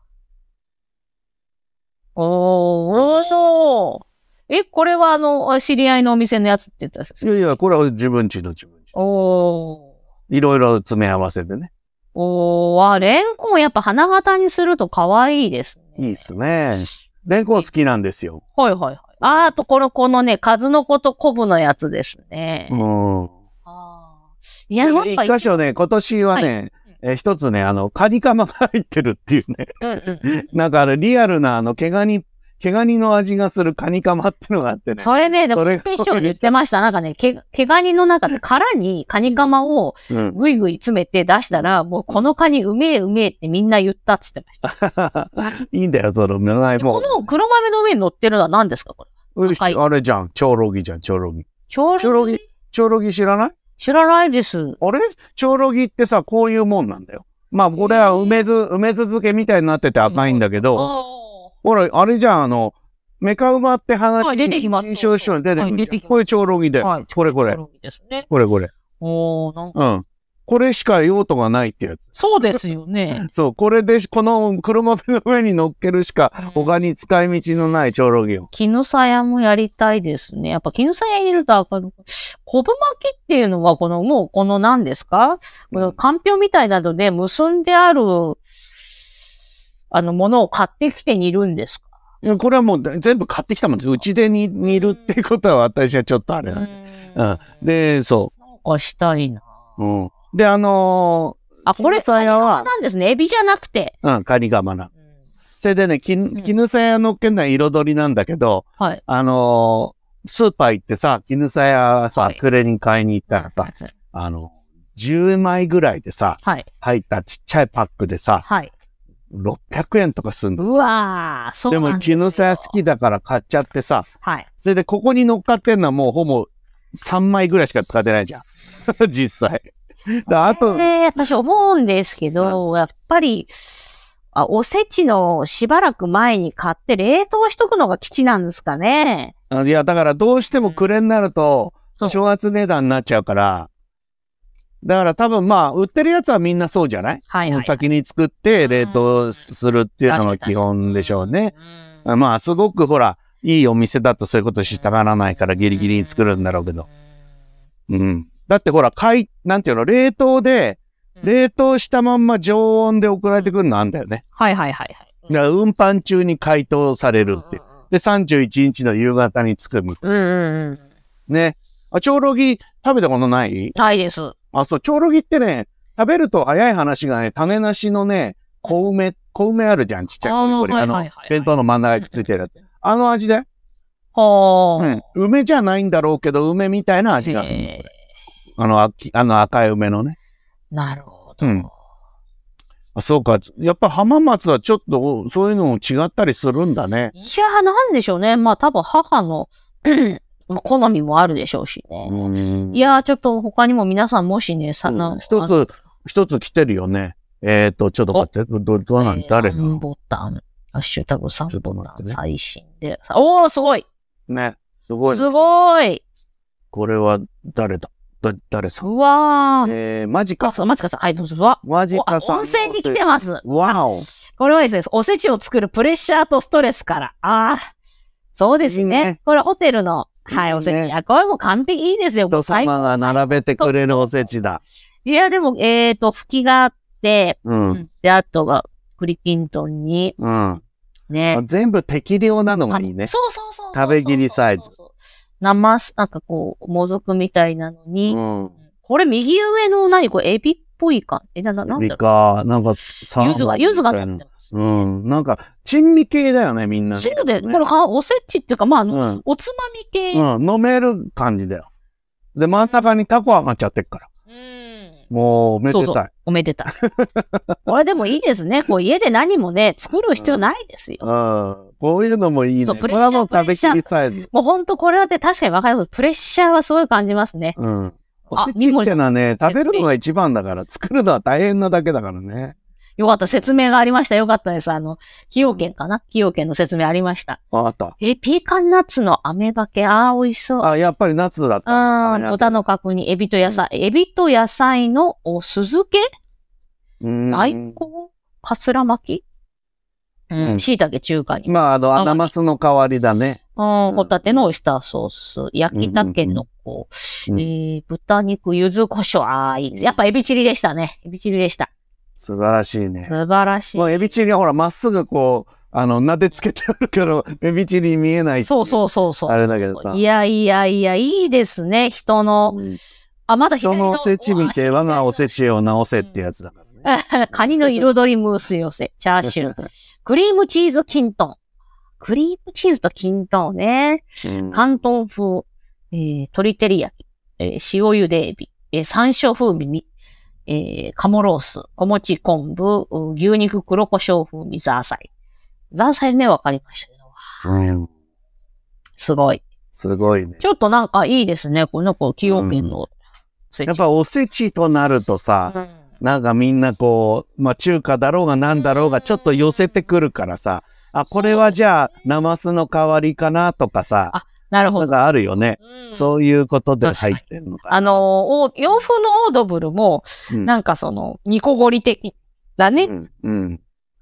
おー、そう。え、これはあの、知り合いのお店のやつって言ったんですかいやいや、これは自分ちの自分ち。おー。いろいろ詰め合わせてね。おー、あ、レンコンやっぱ花形にすると可愛いですね。いいっすね。レンコン好きなんですよ。はいはいはい。あーと、この、このね、数の子と昆布のやつですね。うん。いや、ほん一箇所ね、今年はね、はいえー、一つね、あの、カニカマが入ってるっていうね。うんうん、なんかあれ、リアルな、あの、毛ガニ、毛ガニの味がするカニカマってのがあってね。それね、でもスペシャル言ってました。なんかね、毛、ガニの中で殻にカニカマをぐいぐい詰めて出したら、うん、もうこのカニうめえうめえってみんな言ったっつってました。いいんだよ、その名前も。この黒豆の上に乗ってるのは何ですか、これ。あれじゃん、チョウロギじゃん、チョウロギ。チョウロギチョウロギ知らない知らないです。あれチョロギってさ、こういうもんなんだよ。まあ、これは梅酢、梅酢漬けみたいになってて赤いんだけど、ほら、あれじゃん、あの、メカウマって話はい、出てきます。新章一に出てくる、はい。これチョロギで。はい、これこれ。これこれ。おー、なんか。うん。これしか用途がないってやつ。そうですよね。そう、これで、この車の上に乗っけるしか、他に使い道のない長老業。絹さやもやりたいですね。やっぱ絹さや入れると明るく。昆布巻きっていうのは、この、もう、この何ですか、うかんぴょうみたいなどで結んである、あの、ものを買ってきて煮るんですかいや、これはもう全部買ってきたもんです。うちで煮るってことは私はちょっとあれなんで。うん。で、そう。なんかしたいな。うん。で、あのー、あ、これ、カニカマなんですね。エビじゃなくて。うん、カニガマな。それでね、き、絹さやの件の彩りなんだけど、はい。あのー、スーパー行ってさ、絹さやさ、アク暮れに買いに行ったらさ、あの、10枚ぐらいでさ、はい。入ったちっちゃいパックでさ、はい。600円とかすんの。うわー、そうなんですでも、絹さや好きだから買っちゃってさ、はい。それで、ここに乗っかってんのはもうほぼ3枚ぐらいしか使ってないじゃん。実際。あと。で、私思うんですけど、やっぱり、あ、おせちのしばらく前に買って冷凍しとくのが基地なんですかね。いや、だからどうしても暮れになると、正月値段になっちゃうから、だから多分まあ、売ってるやつはみんなそうじゃないはい、はい、先に作って冷凍するっていうのが基本でしょうね。うまあ、すごくほら、いいお店だとそういうことしたがらないからギリギリに作るんだろうけど。うん。だってほら、かい、なんていうの、冷凍で、冷凍したまんま常温で送られてくるのあんだよね。はいはいはいはい。だから運搬中に解凍されるっていう。で、31日の夕方に着くみたいな。うんうんうん。ね。あ、長老ギ食べたことないないです。あ、そう、長老ギってね、食べると早い話がね、種なしのね、小梅、小梅あるじゃん、ちっちゃいこれ。あの、弁当の真ん中についてるやつ。あの味だよ。はあ、うん。梅じゃないんだろうけど、梅みたいな味がする。あの、あの赤い梅のね。なるほど。うん、あそうか。やっぱ浜松はちょっとそういうのも違ったりするんだね。いや、なんでしょうね。まあ多分母の 好みもあるでしょうしね。うん、いや、ちょっと他にも皆さんもしね、さ、うん、一つ、一つ来てるよね。えっ、ー、と、ちょっと待って、ど、ど、なん、え誰のボタン。ハッシュタグ3ボタン、最新で。おー、すごいね、すごい。すごい。これは誰だだ、誰さんうわー。えー、マジカさそん。う、マジカさん。はい、どうぞ。わマジカさん。温泉に来てます。わお。これはですね、おせちを作るプレッシャーとストレスから。ああ、そうですね。いいねこれホテルの、はい、いいねおせち。あ、これも完璧いいですよ。も人様が並べてくれるおせちだ。いや、でも、えーと、吹きがあって、うん。で、あとが、栗きんとんに、うん。ね。全部適量なのがいいね。そうそうそう食べ切りサイズそうそうそう。生、なんかこう、もずくみたいなのに、うんこれ右上の何これエビっぽいか。え、な、な、なんだろう。か、なんか、さゆが、ゆずがなってますうん。なんか、珍味系だよね、みんな。汁で、これか、おせちっていうか、まあ、うん、おつまみ系。うん、飲める感じだよ。で、真ん中にタコ上がっちゃってるから。もう、おめでたい。そうそうおめでたい。これでもいいですね。こう家で何もね、作る必要ないですよ。うんうん、こういうのもいいね。そう、プレッシャー。これはもう食べきりサイズ。もう本当これはて確かにかります。プレッシャーはすごい感じますね。うん。おせちってのはね、食べるのが一番だから、作るのは大変なだけだからね。よかった。説明がありました。よかったです。あの、崎陽軒かな崎陽軒の説明ありました。あ、あった。え、ピーカンナッツの飴ばけ。ああ、美味しそう。あ、やっぱりナッツだった。ああ、豚の角煮、エビと野菜。うん、エビと野菜のお酢漬け大根かすら巻きうん、椎茸中華に。まあ、あの、アナマスの代わりだね。うん、ホタテのオイスターソース、焼きたけのこ、えー、豚肉、柚子胡椒、ああ、いいです。やっぱエビチリでしたね。エビチリでした。素晴らしいね。素晴らしい。もうエビチリはほら、まっすぐこう、あの、撫でつけてあるから、エビチリ見えないそうそうそうそう。あれだけどさ。いやいやいや、いいですね、人の。うん、あ、まだ人のおせち見て、我がおせちを直せってやつだからね。カニの彩りムース寄せ、チャーシュー。クリームチーズキントン。クリームチーズとキントンね。関東風、えー、鶏照り焼き、えー、塩茹でエビ、えー、山椒風味えー、鴨ロース、小餅昆布、牛肉黒胡椒風味ザーサイ。ザーサイね、わかりましたけど。うん。すごい。すごいね。ちょっとなんかいいですね。この子、崎陽軒の、うん、やっぱおせちとなるとさ、うんなんかみんなこう、まあ中華だろうが何だろうがちょっと寄せてくるからさ、あ、これはじゃあ、ナマスの代わりかなとかさ。あ、なるほど。があるよね。うん、そういうことで入ってるのかあのー、洋風のオードブルも、うん、なんかその、ニコゴリ的だね、うん、うん。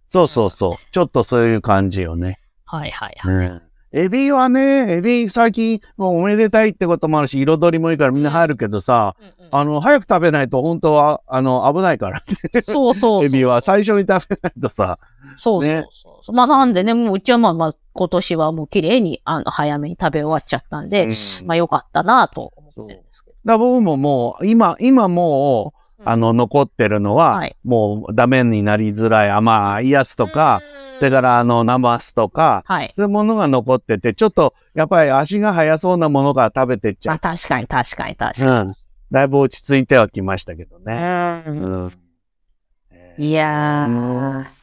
そうそうそう。ちょっとそういう感じよね。はいはいはい。エビはね、エビ最近もうおめでたいってこともあるし、彩りもいいからみんな入るけどさ、うんうんあの、早く食べないと本当は、あの、危ないから、ね。そうそうエビは最初に食べないとさ。そうそうそう、ね、まあなんでね、もううちはまあまあ今年はもう綺麗に、あの、早めに食べ終わっちゃったんで、うん、まあよかったなと思ってるんですけど。だ僕ももう、今、今もう、あの、残ってるのは、はい、もうダメになりづらい甘いやつとか、それからあの、ナマスとか、はい、そういうものが残ってて、ちょっとやっぱり足が速そうなものが食べてっちゃう。あ、確かに確かに確かに。うん。だいぶ落ち着いてはきましたけどね。うん。うん、いやー。うん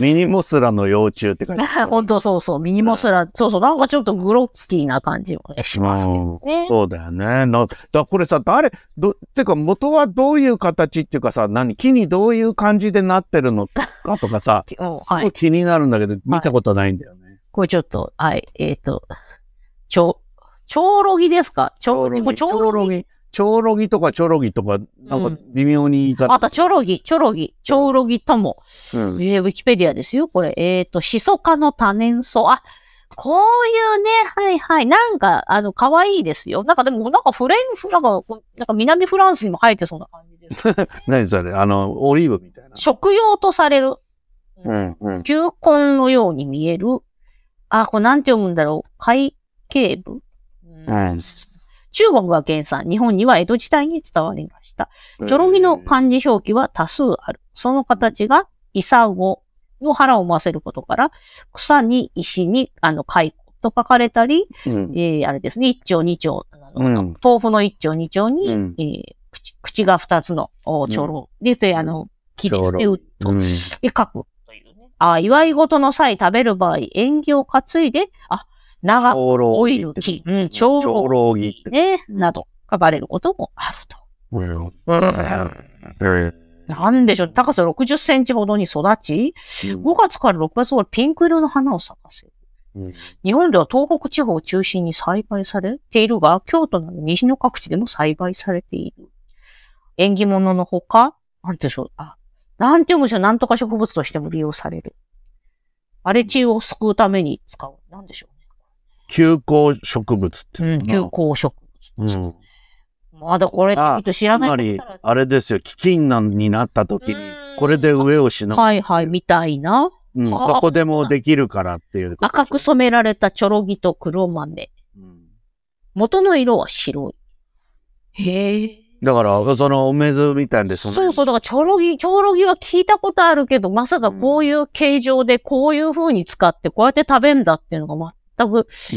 ミニモスラの幼虫って感じ。本当そうそう、ミニモスラ、そうそう、なんかちょっとグロッキーな感じもしますね、そうだよね。なだこれさ、誰、ど、てか元はどういう形っていうかさ、何、木にどういう感じでなってるのかとかさ、はい、気になるんだけど、見たことないんだよね。はい、これちょっと、はい、えっ、ー、と、ちょ、ちょうろぎですかちょうろぎ。ちょうろぎ。ちょうろぎとかちょろぎとか、なんか微妙に言い方。うん、あと、ちょろぎ、ちょろぎ、ちょうろぎともうん、えウィキペディアですよ、これ。えっ、ー、と、シソ科の多年草。あ、こういうね、はいはい。なんか、あの、可愛いですよ。なんかでも、なんかフレンフ、なんか、なんか南フランスにも生えてそうな感じです。何それあの、オリーブみたいな。食用とされる。うん、うん。球根のように見える。あ、これなんて読むんだろう。海景部、うん、うん。中国が原産、日本には江戸時代に伝わりました。ちョロギの漢字表記は多数ある。その形がイサウオの腹を回せることから、草に石に、あの、蚕と書かれたり、うん、えー、あれですね、一丁二丁、うん、豆腐の一丁二丁に、うん、えー、口口が二つのお、長老で、で、あの、木ですね、うっと、で、書くあ、祝い事の際食べる場合、縁起を担いで、あ、長、オイル、木、うん、長老木、ね、など書かれることもあると。なんでしょう、高さ60センチほどに育ち、5月から6月頃ピンク色の花を咲かせる。日本では東北地方を中心に栽培されているが、京都など西の各地でも栽培されている。縁起物のほか、なんでしょう、あ、なんてうんでしょう、なんとか植物としても利用される。荒れ地を救うために使う。なんでしょうね。休耕植物って言うの、うん、休耕植物。うんまだこれ、知らない。つまり、あれですよ、基金難になった時に、これで上をしなはいはい、みたいな。うん、どこでもできるからっていう。赤く染められたチョロギと黒豆。うん、元の色は白い。へえ。だから、そのお水みたいでそそうそう、だからチョロギ、チョロギは聞いたことあるけど、まさかこういう形状でこういう風に使って、こうやって食べんだっていうのが全く、う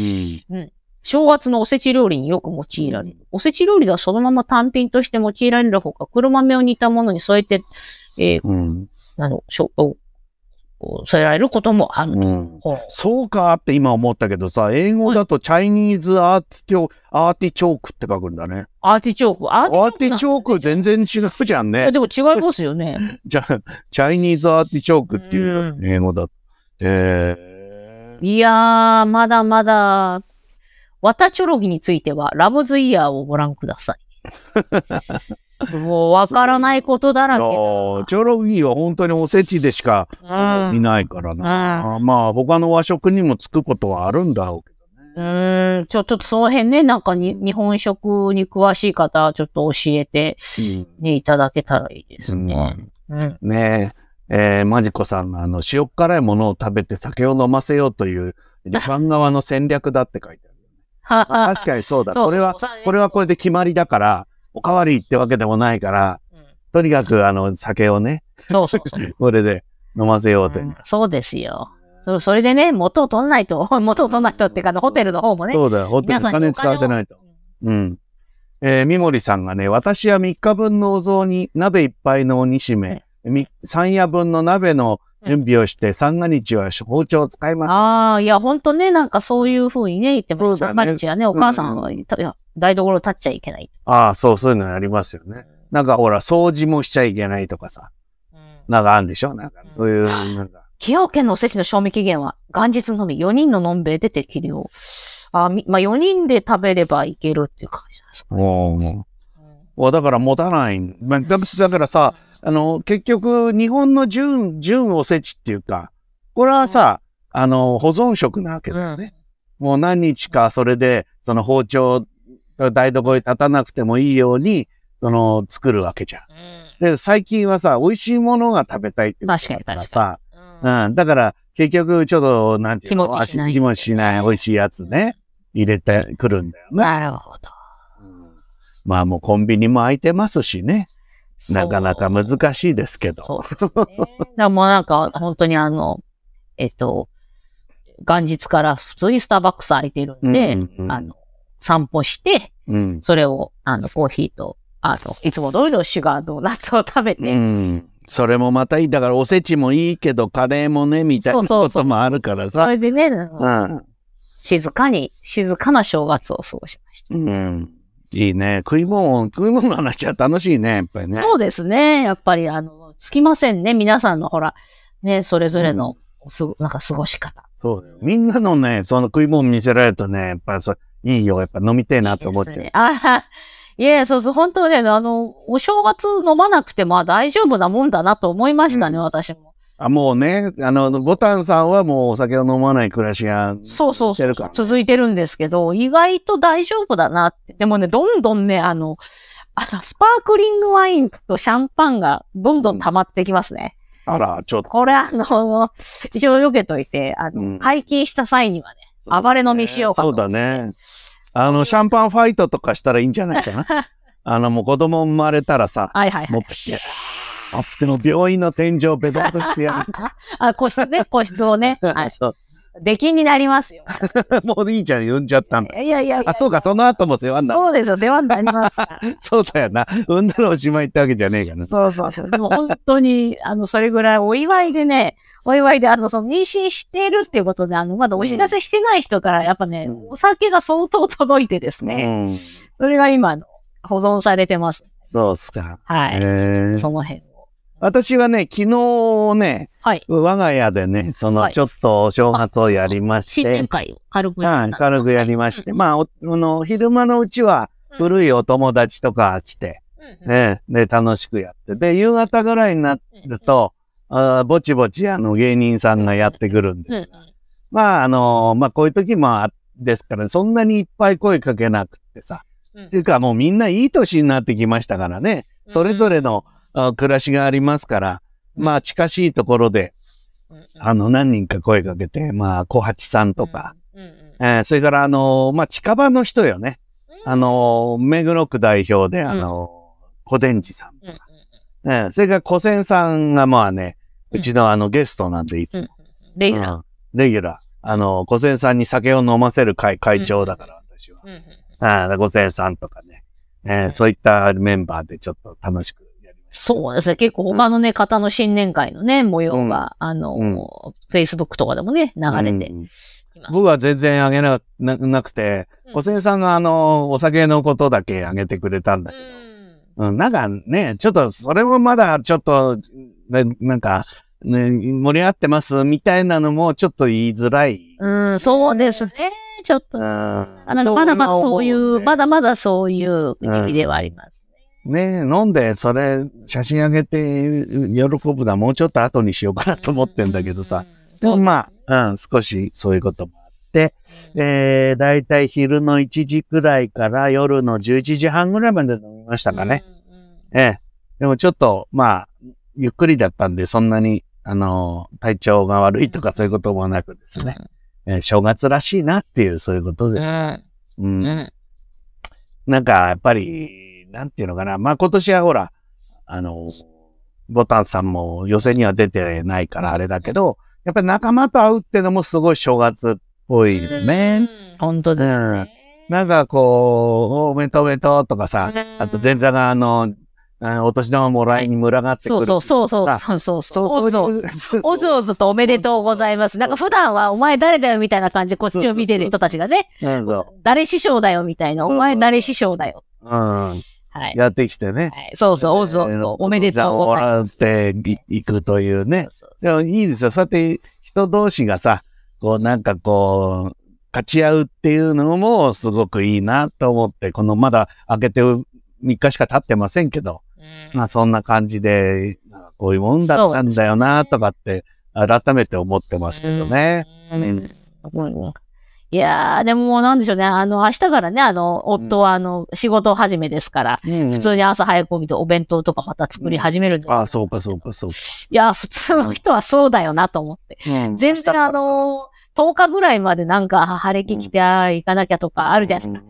ん、うん正月のおせち料理によく用いられる。おせち料理ではそのまま単品として用いられるほか、黒豆を煮たものに添えて、えー、うん、あの、しょ添えられることもある、うん、そうかって今思ったけどさ、英語だとチャイニーズアーティチョーク、アーティチョークって書くんだね。アーティチョークアーティチョーク全然違うじゃんね。でも違いますよね。じゃあ、チャイニーズアーティチョークっていう英語だ。うん、えー、いやー、まだまだわたチョロギについては、ラブズイヤーをご覧ください。もうわからないことだらけだな。チョロギーは本当におせちでしかいないからな。まあ他の和食にもつくことはあるんだろうけど。ね。うーん、ちょ、ちょっとその辺ね、なんかに日本食に詳しい方、ちょっと教えて、ね、いただけたらいいですね。うん。ねえ、えー、マジコさんがあの、塩辛いものを食べて酒を飲ませようという、旅館側の戦略だって書いてある。確かにそうだ。これは、これはこれで決まりだから、おかわりってわけでもないから、とにかく、あの、酒をね、そうそうそう これで飲ませようと、うん、そうですよ。それでね、元を取らないと、元を取らないとっていうか、ホテルの方もね。そうだよ、ホテルお金使わせないと。うん。えー、三森さんがね、私は3日分のお雑煮、鍋いっぱいのおにしめ、三夜分の鍋の準備をして、三が日は包丁を使います。ああ、いや、ほんとね、なんかそういうふうにね、言ってました。三が、ね、日はね、お母さんは、うん、台所立っちゃいけない。ああ、そう、そういうのありますよね。なんかほら、掃除もしちゃいけないとかさ。うん、なんかあるんでしょなんか、そういう、なんか。崎陽軒のおせちの賞味期限は、元日のみ4人ののんべいできる。あまあ、4人で食べればいけるっていう感じですか、ね。おだから持たない。だからさ、あの、結局、日本の純、純おせちっていうか、これはさ、うん、あの、保存食なわけだよね。うん、もう何日かそれで、その包丁、台所に立たなくてもいいように、その、作るわけじゃん。うん、で、最近はさ、美味しいものが食べたいってことだからさ、うん、だから、結局、ちょっと、なんていうの気持ちしない、ね。気持ちしない、美味しいやつね、入れてくるんだよね。なるほど。まあもうコンビニも空いてますしね。なかなか難しいですけど。そうですね。もうなんか、本当にあの、えっと、元日から普通にスターバックス空いてるんで、うんうんあの、散歩して、うん、それを、あの、コーヒーと、あの、いつも通りのシュガードーナツを食べて、うん、それもまたいい。だから、おせちもいいけど、カレーもね、みたいなこともあるからさ。それでね、うん、静かに、静かな正月を過ごしました。うんいいね。食い物、食い物の話は楽しいね、やっぱりね。そうですね。やっぱり、あの、つきませんね。皆さんのほら、ね、それぞれの、なんか過ごし方。そうよ。みんなのね、その食い物見せられるとね、やっぱそいいよ。やっぱ飲みてえなと思ってる。いいね、あいえ、そうそう、本当ね、あの、お正月飲まなくても大丈夫なもんだなと思いましたね、うん、私も。あ、もうね、あの、ボタンさんはもうお酒を飲まない暮らしが、ね、そうそうそう続いてるんですけど、意外と大丈夫だなって。でもね、どんどんね、あの、あのスパークリングワインとシャンパンがどんどん溜まってきますね。うん、あら、ちょっと。これあの、一応避けといて、あの、解禁した際にはね、暴れ飲みしようかと、ね。そうだね。あの、シャンパンファイトとかしたらいいんじゃないかな。あの、もう子供生まれたらさ、はいはいはい、もうプシャー。あそての病院の天井ベドっドしてやる。あ、個室ね、個室をね。はい、そう。出禁になりますよ。もういいじゃん、呼んじゃったんだ。いやいやいやあ、そうか、その後も世話になる。そうですよ、世話になりますから。そうだよな。産んだらおしまいってわけじゃねえかな。そうそうそう。でも本当に、あの、それぐらいお祝いでね、お祝いで、あの、その妊娠してるっていうことで、あの、まだお知らせしてない人から、やっぱね、うん、お酒が相当届いてですね。うん、それが今、保存されてます。そうっすか。はい。その辺。私はね、昨日ね、はい、我が家でね、その、ちょっとお正月をやりまして、はい、軽くやりまして、りまして、まあ、おの昼間のうちは、古いお友達とか来て、うん、ね、楽しくやって、で、夕方ぐらいになると、うん、あぼちぼち、あの、芸人さんがやってくるんです。うん、まあ、あの、まあ、こういう時もですから、そんなにいっぱい声かけなくてさ、っていうか、もうみんないい年になってきましたからね、それぞれの、暮らしがありますから、まあ近しいところで、あの何人か声かけて、まあ小八さんとか、えそれからあのまあ近場の人よね。あの目黒区代表であの、小伝次さんとか、えそれから古仙さんがまあね、うちのあのゲストなんでいつも。レギュラー。レギュラー。あの、古仙さんに酒を飲ませる会、会長だから、私は。あ古仙さんとかね。えー、そういったメンバーでちょっと楽しくそうですね。結構他のね、方の新年会のね、模様が、あの、フェイスブックとかでもね、流れて僕は全然あげなくて、小杉さんがあの、お酒のことだけあげてくれたんだけど、うん、なんかね、ちょっと、それもまだちょっと、ね、なんか、ね、盛り上がってますみたいなのもちょっと言いづらい。うん、そうですね。ちょっと。あのまだまだそういう、まだまだそういう時期ではあります。ねえ、飲んで、それ、写真あげて喜ぶのはもうちょっと後にしようかなと思ってんだけどさ。でもまあ、うん、少しそういうこともあって、えー、だいたい昼の1時くらいから夜の11時半ぐらいまで飲みましたかね。ええ。でもちょっと、まあ、ゆっくりだったんで、そんなに、あの、体調が悪いとかそういうこともなくですね。えー、正月らしいなっていう、そういうことです。うん。なんか、やっぱり、なんていうのかな。まあ、今年はほら、あの、ボタンさんも寄席には出てないからあれだけど、やっぱり仲間と会うってのもすごい正月っぽいよね。本当です、うん。なんかこう、おめでとうおめでとうとかさ、あと前座があの、あお年玉もらいに群がってくる、そうそうそうそうそうそうそう。おずおずとおめでとうございます。なんか普段はお前誰だよみたいな感じでこっちを見てる人たちがね、うそそう誰師匠だよみたいな、お前誰師匠だよ。うん。はい、やってきてね。はい、そうそう、おぞ、えー、おめでとうございます。っていくというね。でもいいですよ。そうやって人同士がさ、こうなんかこう、勝ち合うっていうのもすごくいいなと思って、このまだ開けて3日しか経ってませんけど、うん、まあそんな感じで、こういうもんだったんだよなとかって改めて思ってますけどね。うんうんいやー、でももうなんでしょうね。あの、明日からね、あの、夫はあの、仕事始めですから、うん普通に朝早く起きてお弁当とかまた作り始めるんです、うん、ああ、そうかそうかそうか。いや、普通の人はそうだよなと思って。うん、全然あの、10日ぐらいまでなんか晴れ着着て、行かなきゃとかあるじゃないです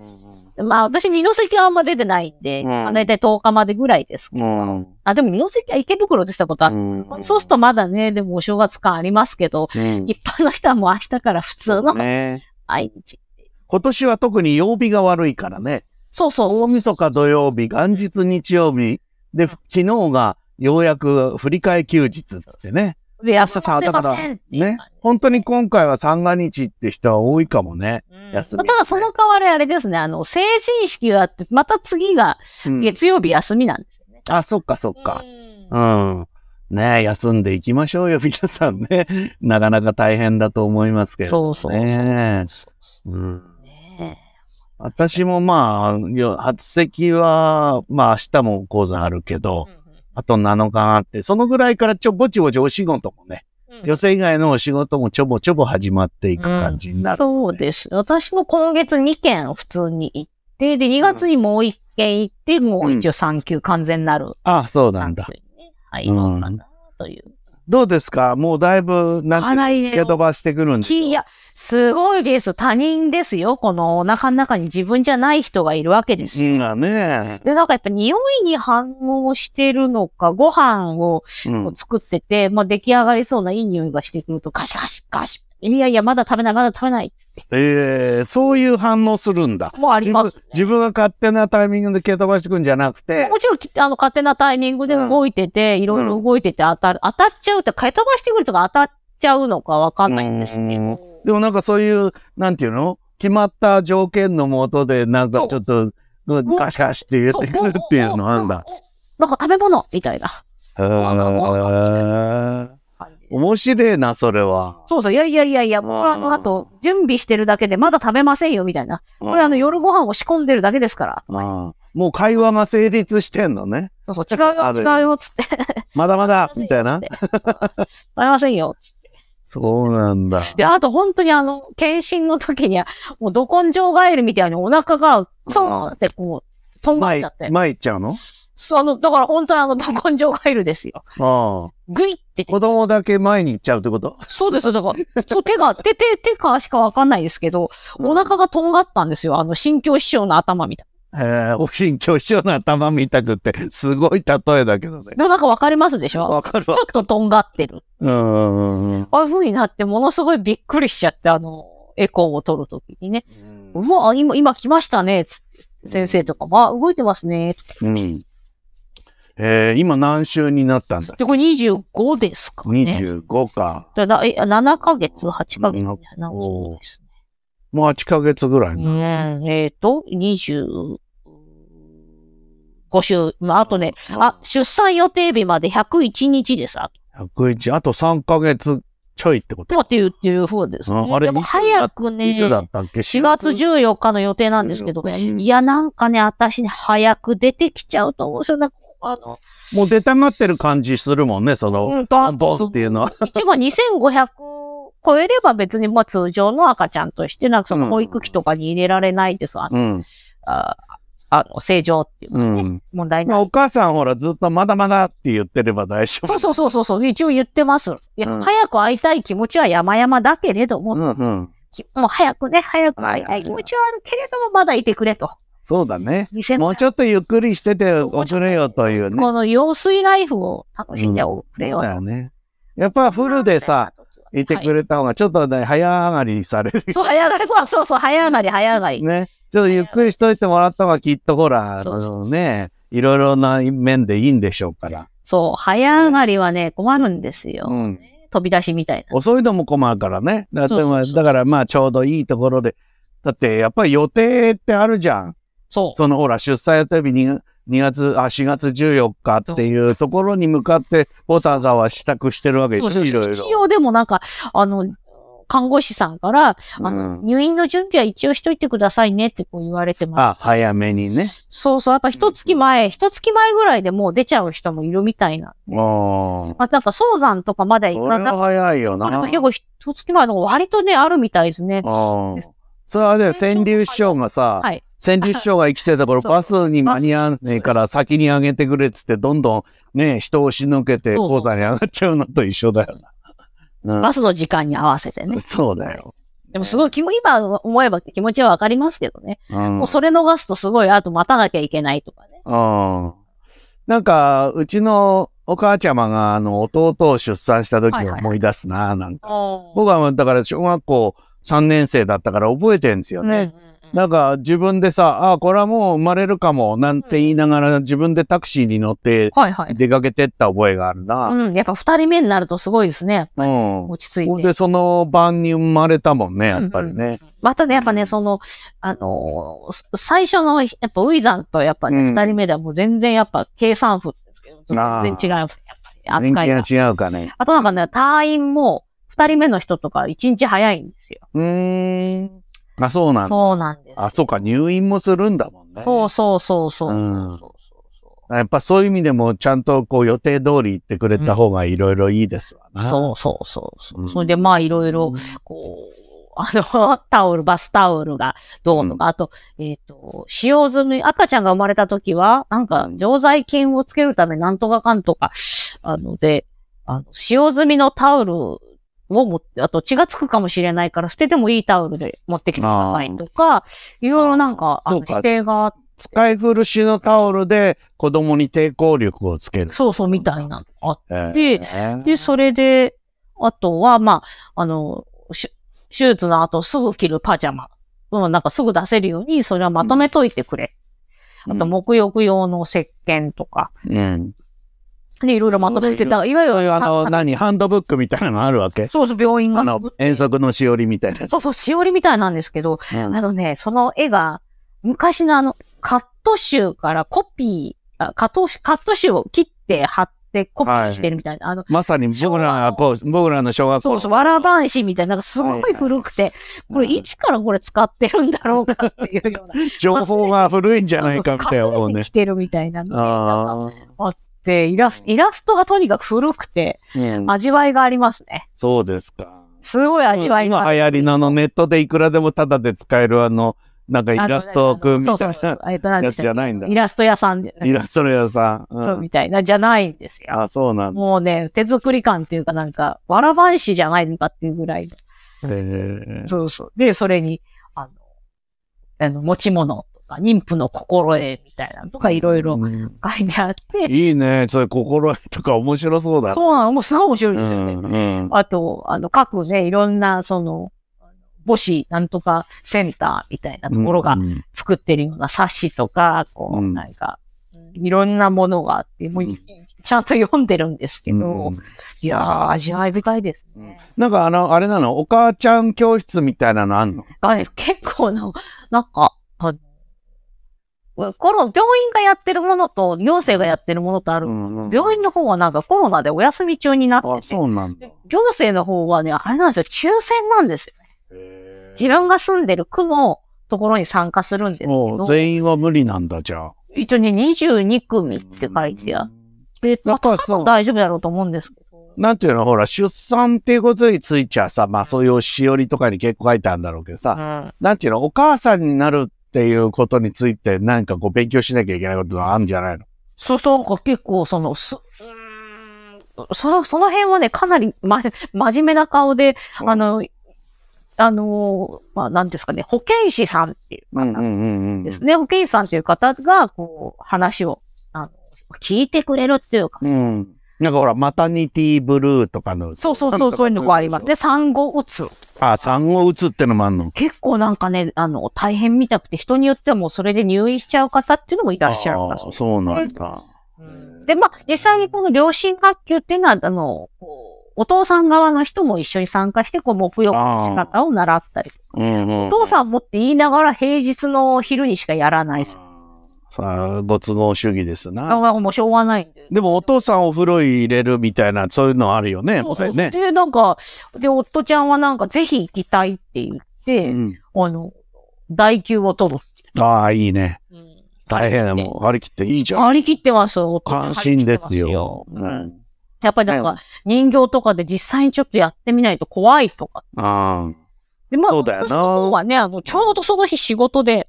か。まあ私、二の関はあんま出てないんで、うん、大体10日までぐらいですけど。うん、あ、でも二の関は池袋でしたことある。うん、そうするとまだね、でもお正月感ありますけど、一般の人はもう明日から普通の、ね、毎日。今年は特に曜日が悪いからね。そうそう大晦日土曜日、元日日曜日。で、昨日がようやく振り替え休日ってね。で、休ませませんね。本当に今回は三が日って人は多いかもね。うん、休ただその代わりあれですね、あの、成人式があって、また次が月曜日休みなんですよね。うん、あ、そっかそっか。うん、うんね、休んでいきましょうよ、皆さんね。なかなか大変だと思いますけど、ね。そうそうそうう。ん。ね私もまあ、初席は、まあ明日も講座あるけど、うんあと7日あって、そのぐらいからちょぼちぼちお仕事もね、うん、寄席以外のお仕事もちょぼちょぼ始まっていく感じになる、うん、そうです。私も今月2件普通に行って、で、2月にもう1件行って、もう一応3級完全なる。ああ、そうなんだ。入ろうかなという。うどうですかもうだいぶ、なんか、蹴飛ばしてくるんですいや、すごいです。他人ですよ。このお腹の中に自分じゃない人がいるわけですよ。がね。で、なんかやっぱ匂いに反応してるのか、ご飯を作ってて、うん、まあ出来上がりそうないい匂いがしてくると、ガシガシガシいやいや、まだ食べない、まだ食べない。ええー、そういう反応するんだ。もうあります、ね、自分が勝手なタイミングで蹴飛ばしてくんじゃなくて。もちろん、あの、勝手なタイミングで動いてて、いろいろ動いてて当たる、当たっちゃうって、蹴飛ばしてくるとか当たっちゃうのかわかんないんですけど。でもなんかそういう、なんていうの決まった条件のもとで、なんかちょっと、ガシガシって言ってくるっていうのあんだ。なんか食べ物みたいな。へえ。面白いな、それは。そうそう。いやいやいやいや、もうあの後、準備してるだけでまだ食べませんよ、みたいな。これあの夜ご飯を仕込んでるだけですから。あもう会話が成立してんのね。そうそう、違うよ、違うよ、つって。まだまだ、みたいな。食べませんよ。そうなんだ。で、あと本当にあの、検診の時には、もうど根性ガエルみたいにお腹が、そうってこう、とんがっちゃって。まいっちゃうのその、だから本当にあの、ど根性がァるルですよ。ああ。ぐいって。子供だけ前に行っちゃうってことそうです。だから、そう手が、手、手、手か足かわかんないですけど、お腹がとんがったんですよ。あの、新教師匠の頭みたい。ええ、お新境師匠の頭みたくって、すごい例えだけどね。でもなんかわかりますでしょわかるわ。ちょっととんがってる。うん。ああいう風になって、ものすごいびっくりしちゃって、あの、エコーを取るときにね。うわ、今、今来ましたね、先生とか、まあ、動いてますね、うん。えー、今何週になったんだで、これ25ですかね。25か。だだえ7ヶ月、8ヶ月なこともう8ヶ月ぐらいな。うん、えっ、ー、と、2 5週。あ、とね、あ、出産予定日まで101日です。あと101、あと3ヶ月ちょいってことっていう、っていう風ですね。あれ、でも早くね、?4 月14日の予定なんですけど、いや、なんかね、私ね、早く出てきちゃうと思うんですよ。なんかあの、もう出たがってる感じするもんね、その、うん、ボンっていうのは。一番2500超えれば別にまあ通常の赤ちゃんとして、なんかその保育器とかに入れられないですうん、ああの、正常っていうね、うん、問題ない。お母さんほらずっとまだまだって言ってれば大丈夫。そうそうそうそう、一応言ってます。いや、うん、早く会いたい気持ちは山々だけれども、うんうん、もう早くね、早く会いたい気持ちはあるけれども、まだいてくれと。そうだね。もうちょっとゆっくりしてて遅れよというね。この用水ライフを楽しんでおくれようん、だよね。やっぱフルでさ、いてくれた方がちょっとね、はい、早上がりされる。そう、早上がり、そうそうそう、早上がり、早上がり。ね。ちょっとゆっくりしといてもらった方がきっとほら、あのね、いろいろな面でいいんでしょうから。そう、早上がりはね、困るんですよ。うん、飛び出しみたいな。遅いのも困るからね。だってだからまあ、ちょうどいいところで。だって、やっぱり予定ってあるじゃん。そう。そのほら、出産予定日に2月、あ、4月14日っていうところに向かって、わンさんは支度してるわけですよ、いろいろ。一応でもなんか、あの、看護師さんから、あの、うん、入院の準備は一応しといてくださいねってこう言われてます。あ、早めにね。そうそう。やっぱ一月前、一、うん、月前ぐらいでもう出ちゃう人もいるみたいな。あ、まあ。なんか早産とかまだ行かな早いよな。結構一月前の割とね、あるみたいですね。ああ。それはね、川柳師匠がさ、川柳師匠が生きてた頃、バスに間に合わねえから先に上げてくれっつって、どんどんね、人を押しのけて、鉱座に上がっちゃうのと一緒だよな。バスの時間に合わせてね。そうだよ。でもすごい、今思えば気持ちはわかりますけどね。うん、もうそれ逃すとすごい、あと待たなきゃいけないとかね。うん。なんか、うちのお母ちゃまが、あの、弟を出産した時を思い出すな、なんか。は僕は、だから、小学校、3年生だったから覚えてるんですよね。なんか自分でさ、ああ、これはもう生まれるかも、なんて言いながら自分でタクシーに乗って出かけてった覚えがあるな。はいはい、うん、やっぱ二人目になるとすごいですね、やっぱり。うん、落ち着いて。で、その晩に生まれたもんね、やっぱりね。うんうん、またね、やっぱね、その、あのー、最初の、やっぱウイザンとやっぱね、二、人目ではもう全然やっぱ計算符ですけど、全然違う。扱いが。が違うかね。あとなんかね、隊員も、二人目の人とか一日早いんですよ。うーん。あ、そうなんだ。そうなんです。あ、そうか、入院もするんだもんね。そうそうそうそうやっぱそういう意味でも、ちゃんとこう予定通り行ってくれた方がいろいろいいですわな、そうそうそうそう。うんそれでまあいろいろ、こう、あの、タオル、バスタオルがどうとか、あと、えっ、と、使用済み、赤ちゃんが生まれた時は、なんか、常在菌をつけるためなんとかかんとか、あので、あの、使用済みのタオルをて、あと血がつくかもしれないから捨ててもいいタオルで持ってきてくださいとか、いろいろなんか、あの、指定があって。使い古しのタオルで子供に抵抗力をつける。そうそう、みたいなのあって、えー、で、それで、あとは、まあ、あの、手術の後すぐ着るパジャマ。うん、なんかすぐ出せるように、それはまとめといてくれ。うん、あと、沐浴用の石鹸とか。うん。ね、いろいろまとめてた。いわゆる。そういうあの、何、ハンドブックみたいなのあるわけそうそう、病院が。あの、遠足のしおりみたいな。そうそう、しおりみたいなんですけど、あのね、その絵が、昔のあの、カット集からコピー、カット、カット集を切って貼って、コピーしてるみたいな。はい、あの、まさに僕らがこう、僕らの小学校。そうそう、わらばんしみたいな、なんかすごい古くて、これいつからこれ使ってるんだろうかっていうような。情報が古いんじゃないかみたいな。そうそうそててるみたいなのあて、イラスイラストがとにかく古くて、味わいがありますね。そうですか。すごい味わいがある。今流行りのあのネットでいくらでもタダで使えるあの、なんかイラストくんみたいなやつじゃないんだ。イラスト屋さんイラストの屋さん。うん、そうみたいな、じゃないんですよ。あ、そうなんもうね、手作り感っていうかなんか、わらばんしじゃないのかっていうぐらいの。へそうそう。で、それに、あの、あの持ち物か、妊婦の心得みたいなとかいろいろ書いてあって、ういいね。それ心得とか面白そうだ。そうなの。もうすごい面白いですよね。うんうん、あと、あの、各ね、いろんな、その、母子なんとかセンターみたいなところが作ってるような冊子とか、こう、なんか、いろんなものがあって、もう、ちゃんと読んでるんですけど、うん、いやー、味わい深いですね。なんかあの、あれなの、お母ちゃん教室みたいなのあんの結構の、なんか、あの、この病院がやってるものと、行政がやってるものとある、うんうん、病院の方はなんかコロナでお休み中になってて、そうなんだ行政の方はね、あれなんですよ、抽選なんですよね。自分が住んでる区のところに参加するんですけど。全員は無理なんだ、じゃあ。一応ね、22組って書いてや。別て、まあ、大丈夫だろうと思うんですけど。なんていうの、ほら、出産っていうことについちゃさ、まあそういうしおりとかに結構書いてあるんだろうけどさ、うん、なんていうの、お母さんになるって、っていうことについて何かこう勉強しなきゃいけないことがあるんじゃないのそうそう、結構その、す、その、その辺はね、かなり、ま、真面目な顔で、あの、あのまあ、なんですかね、保健師さんっていう方ですね。保健師さんっていう方が、こう、話を、あの、聞いてくれるっていうか、うん、なんかほら、マタニティブルーとかの。そうそうそう、そういうのがありますで、産後うつ。あ、産後うつってのもあるの結構なんかね、あの、大変みたくて、人によってはもうそれで入院しちゃう方っていうのもいらっしゃるから。そうなんだ。で、まあ、実際にこの両親学級っていうのは、あの、お父さん側の人も一緒に参加して、こう、目標の仕方を習ったりうんうんうん、お父さんもって言いながら平日の昼にしかやらないです。あご都合主義ですな。あもうしょうがないんで。でもお父さんお風呂入れるみたいな、そういうのあるよね。そうそうねで、なんか、で、夫ちゃんはなんか、ぜひ行きたいって言って、うん、あの、代休を取るああ、いいね。うん、大変もう、張り切っていいじゃん。張り切ってます、夫関心ですよ。うん、やっぱりなんか、人形とかで実際にちょっとやってみないと怖いとか。ああ。で、まあ、そうだよな。はね、あの、ちょうどその日仕事で、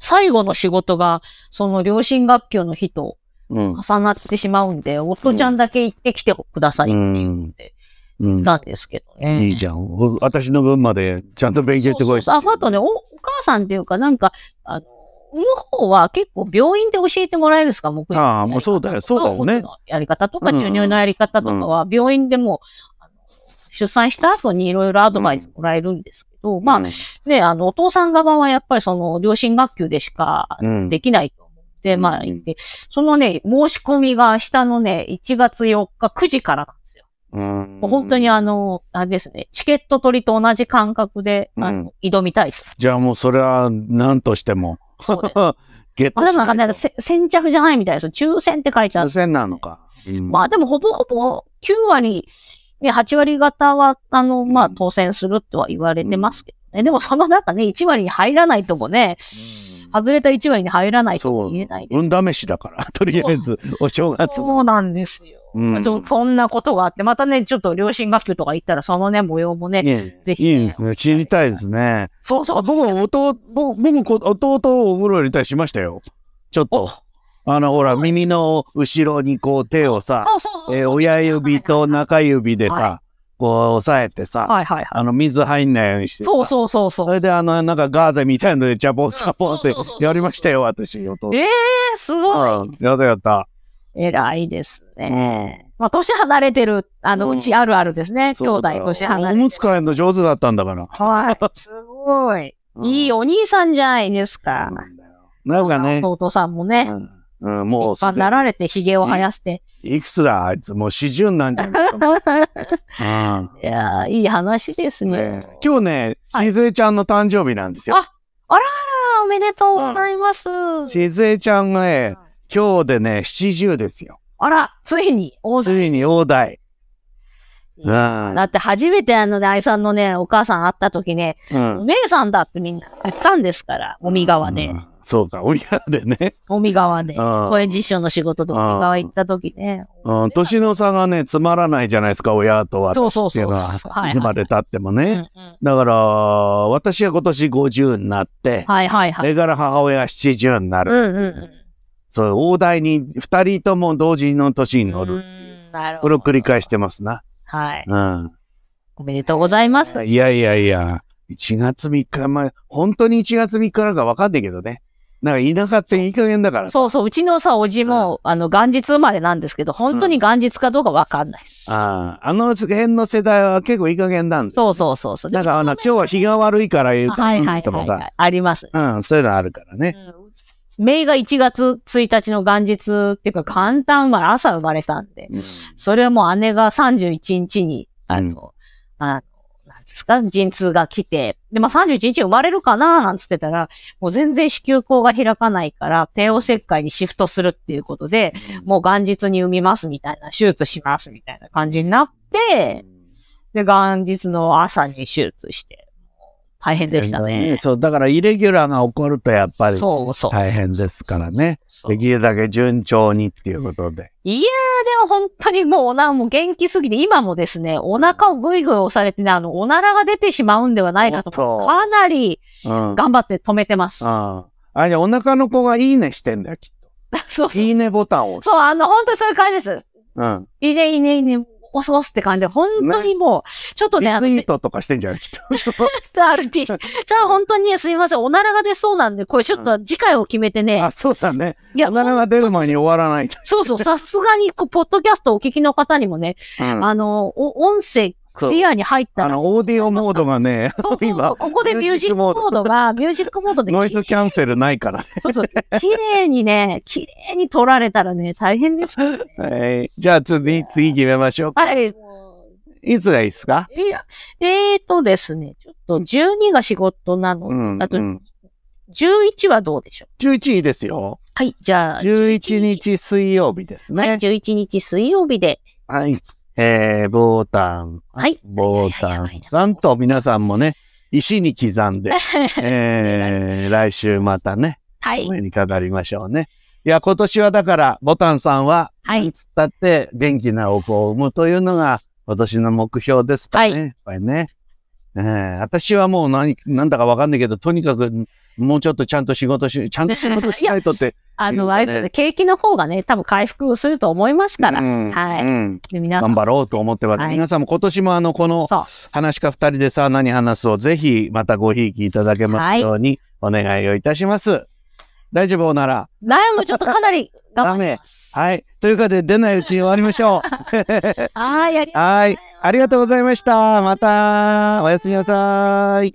最後の仕事が、その両親学級の日と重なってしまうんで、うん、夫ちゃんだけ行ってきてくださいって言って、うん、なんですけどね。いいじゃん。私の分までちゃんと勉強してこいそうそうあとねお、お母さんっていうか、なんか、あの、産む方は結構病院で教えてもらえるんですか、僕ああ、もうそうだよ、そうだよね。やり方とか、授乳のやり方とかは、病院でも、出産した後にいろいろアドバイスもらえるんですど、まあ、ね、あの、お父さん側はやっぱりその、両親学級でしかできないと思って、うん、まあ、で、そのね、申し込みが明日のね、1月4日9時からなんですよ。うん、本当にあの、あれですね、チケット取りと同じ感覚で、あの、うん、挑みたいです。じゃあもうそれは何としても。そうです。ゲットあでもなんか、ね、先着じゃないみたいです。抽選って書いちゃう。抽選なのか。まあでもほぼほぼ9割ね、8割方は、あの、まあ、当選するとは言われてますけどね。でも、その中ね、1割に入らないともね、外れた1割に入らないとも言えないです。運試しだから、とりあえず、お正月。そうなんですよ。うん、そんなことがあって、またね、ちょっと両親学級とか行ったら、そのね、模様もね、ぜひ、ね、いいですね。知りたいですね。そうそう。僕、弟、僕、弟をお風呂入れたりしましたよ。ちょっと。あの、ほら、耳の後ろにこう手をさ、えー親指と中指でさは、こう押さえてさ、はいはいはい。あの、水入んないようにしてさ。そうそうそうそそれであの、なんかガーゼみたいのでジャポンジャポンってやりましたよ、私。ええー、すごい。やだやだ。偉いですね。まあ、年離れてる、あの、うちあるあるですね。兄そう弟だよ年離おれむてつ替えの上手だったんだから。はい。すごい。いいお兄さんじゃないですか。なんかね、弟さんもね。うんうん、もう。まあ、なられて、髭を生やして。いくつだ、あいつ。もう四十なんじゃない うん、いやいい話ですね。今日ね、しずえちゃんの誕生日なんですよ。あ、あらあら、おめでとうございます。しずえちゃんがね、今日でね、七十ですよ。あら、ついに大台。ついに大台。うん、だって初めてあのね、愛さんのね、お母さん会った時ね、うん、お姉さんだってみんな言ったんですから、お身側で。うんそうか、海側でね。近江川で、あ公演実証の仕事とか、海川行った時ね。うん、年の差がね、つまらないじゃないですか、親とは。そうそうそう生、はい、はい、まれたってもね。うんうん、だから、私は今年50になって、はいはいはい。それから母親が70になる。うんうんうんそう、大台に二人とも同時の年に乗る。なるほど。これを繰り返してますな。はい。うん。おめでとうございます。いやいやいや、1月3日前、本当に1月3日なんか分かんないけどね。なんか田舎っていい加減だから。そうそう、うちのさ、おじも、あの、元日生まれなんですけど、本当に元日かどうかわかんない。ああ、あの辺の世代は結構いい加減なんだ、ね。そうそうそうそう。だからあの、今日は日が悪いから言うと、はいはいはい、はい、あります。うん、そういうのあるからね。うん、名が1月1日の元日っていうか、簡単は朝生まれたんで、うん、それはもう姉が31日に、あの、うん、あですか陣痛が来て。で、まあ、31日生まれるかななんつってたら、もう全然子宮口が開かないから、帝王切開にシフトするっていうことで、もう元日に産みますみたいな、手術しますみたいな感じになって、で、元日の朝に手術して。大変でしたね。そう、だからイレギュラーが起こるとやっぱり大変ですからね。できるだけ順調にっていうことで。いやー、でも本当にもうおな、もう元気すぎて、今もですね、お腹をぐいぐい押されてね、あの、おならが出てしまうんではないかと、かなり頑張って止めてます。うん、ああ、じゃお腹の子がいいねしてんだよ、きっと。そういいねボタンを押す。そう、あの、本当にそういう感じです。うん。いいね、いいね、いいね。おソーすって感じで、本当にもう、ちょっとね、ねツイートとかしてんじゃないきっ と。RT じゃあ本当にね、すみません、おならが出そうなんで、これちょっと次回を決めてね。うん、あ、そうだね。いや、おならが出る前に終わらない。そうそう、さすがに、こう、ポッドキャストお聞きの方にもね、うん、あの、お音声リアに入ったあの、オーディオモードがね、そうそうそう今ここでミュージックモードが、ミュージックモードで、ノイズキャンセルないからね。そうそう。綺麗にね、綺麗に撮られたらね、大変です。はい。じゃあ次、次決めましょう。はい。いつがいいですかいや、えーとですね、ちょっと12が仕事なの。うん、あと11はどうでしょう11いいですよ。はい、じゃあ。11。日水曜日ですはい、11日水曜日で。はい。えー、ボータン、はい、ボータンさんと皆さんもね、石に刻んで、えー、来週またね、はい、上に飾りましょうね。いや、今年はだから、ボタンさんは、はい。つったって元気なお子を産むというのが、今年の目標ですかね。はい。これね。えー、私はもう何、なんだかわかんないけど、とにかく、もうちょっとちゃんと仕事し、ちゃんと仕事しないとって あの、あれです景気の方がね、多分回復すると思いますから。うん、はい、うん、頑張ろうと思ってます。はい、皆さんも今年もあの、この、話か二人でさ何話すをぜひまたごひいきいただけますようにお願いをいたします。はい、大丈夫なら。悩むちょっとかなり我慢します。はい。というかで出ないうちに終わりましょう。はい、ありがとうございました。また、おやすみなさい。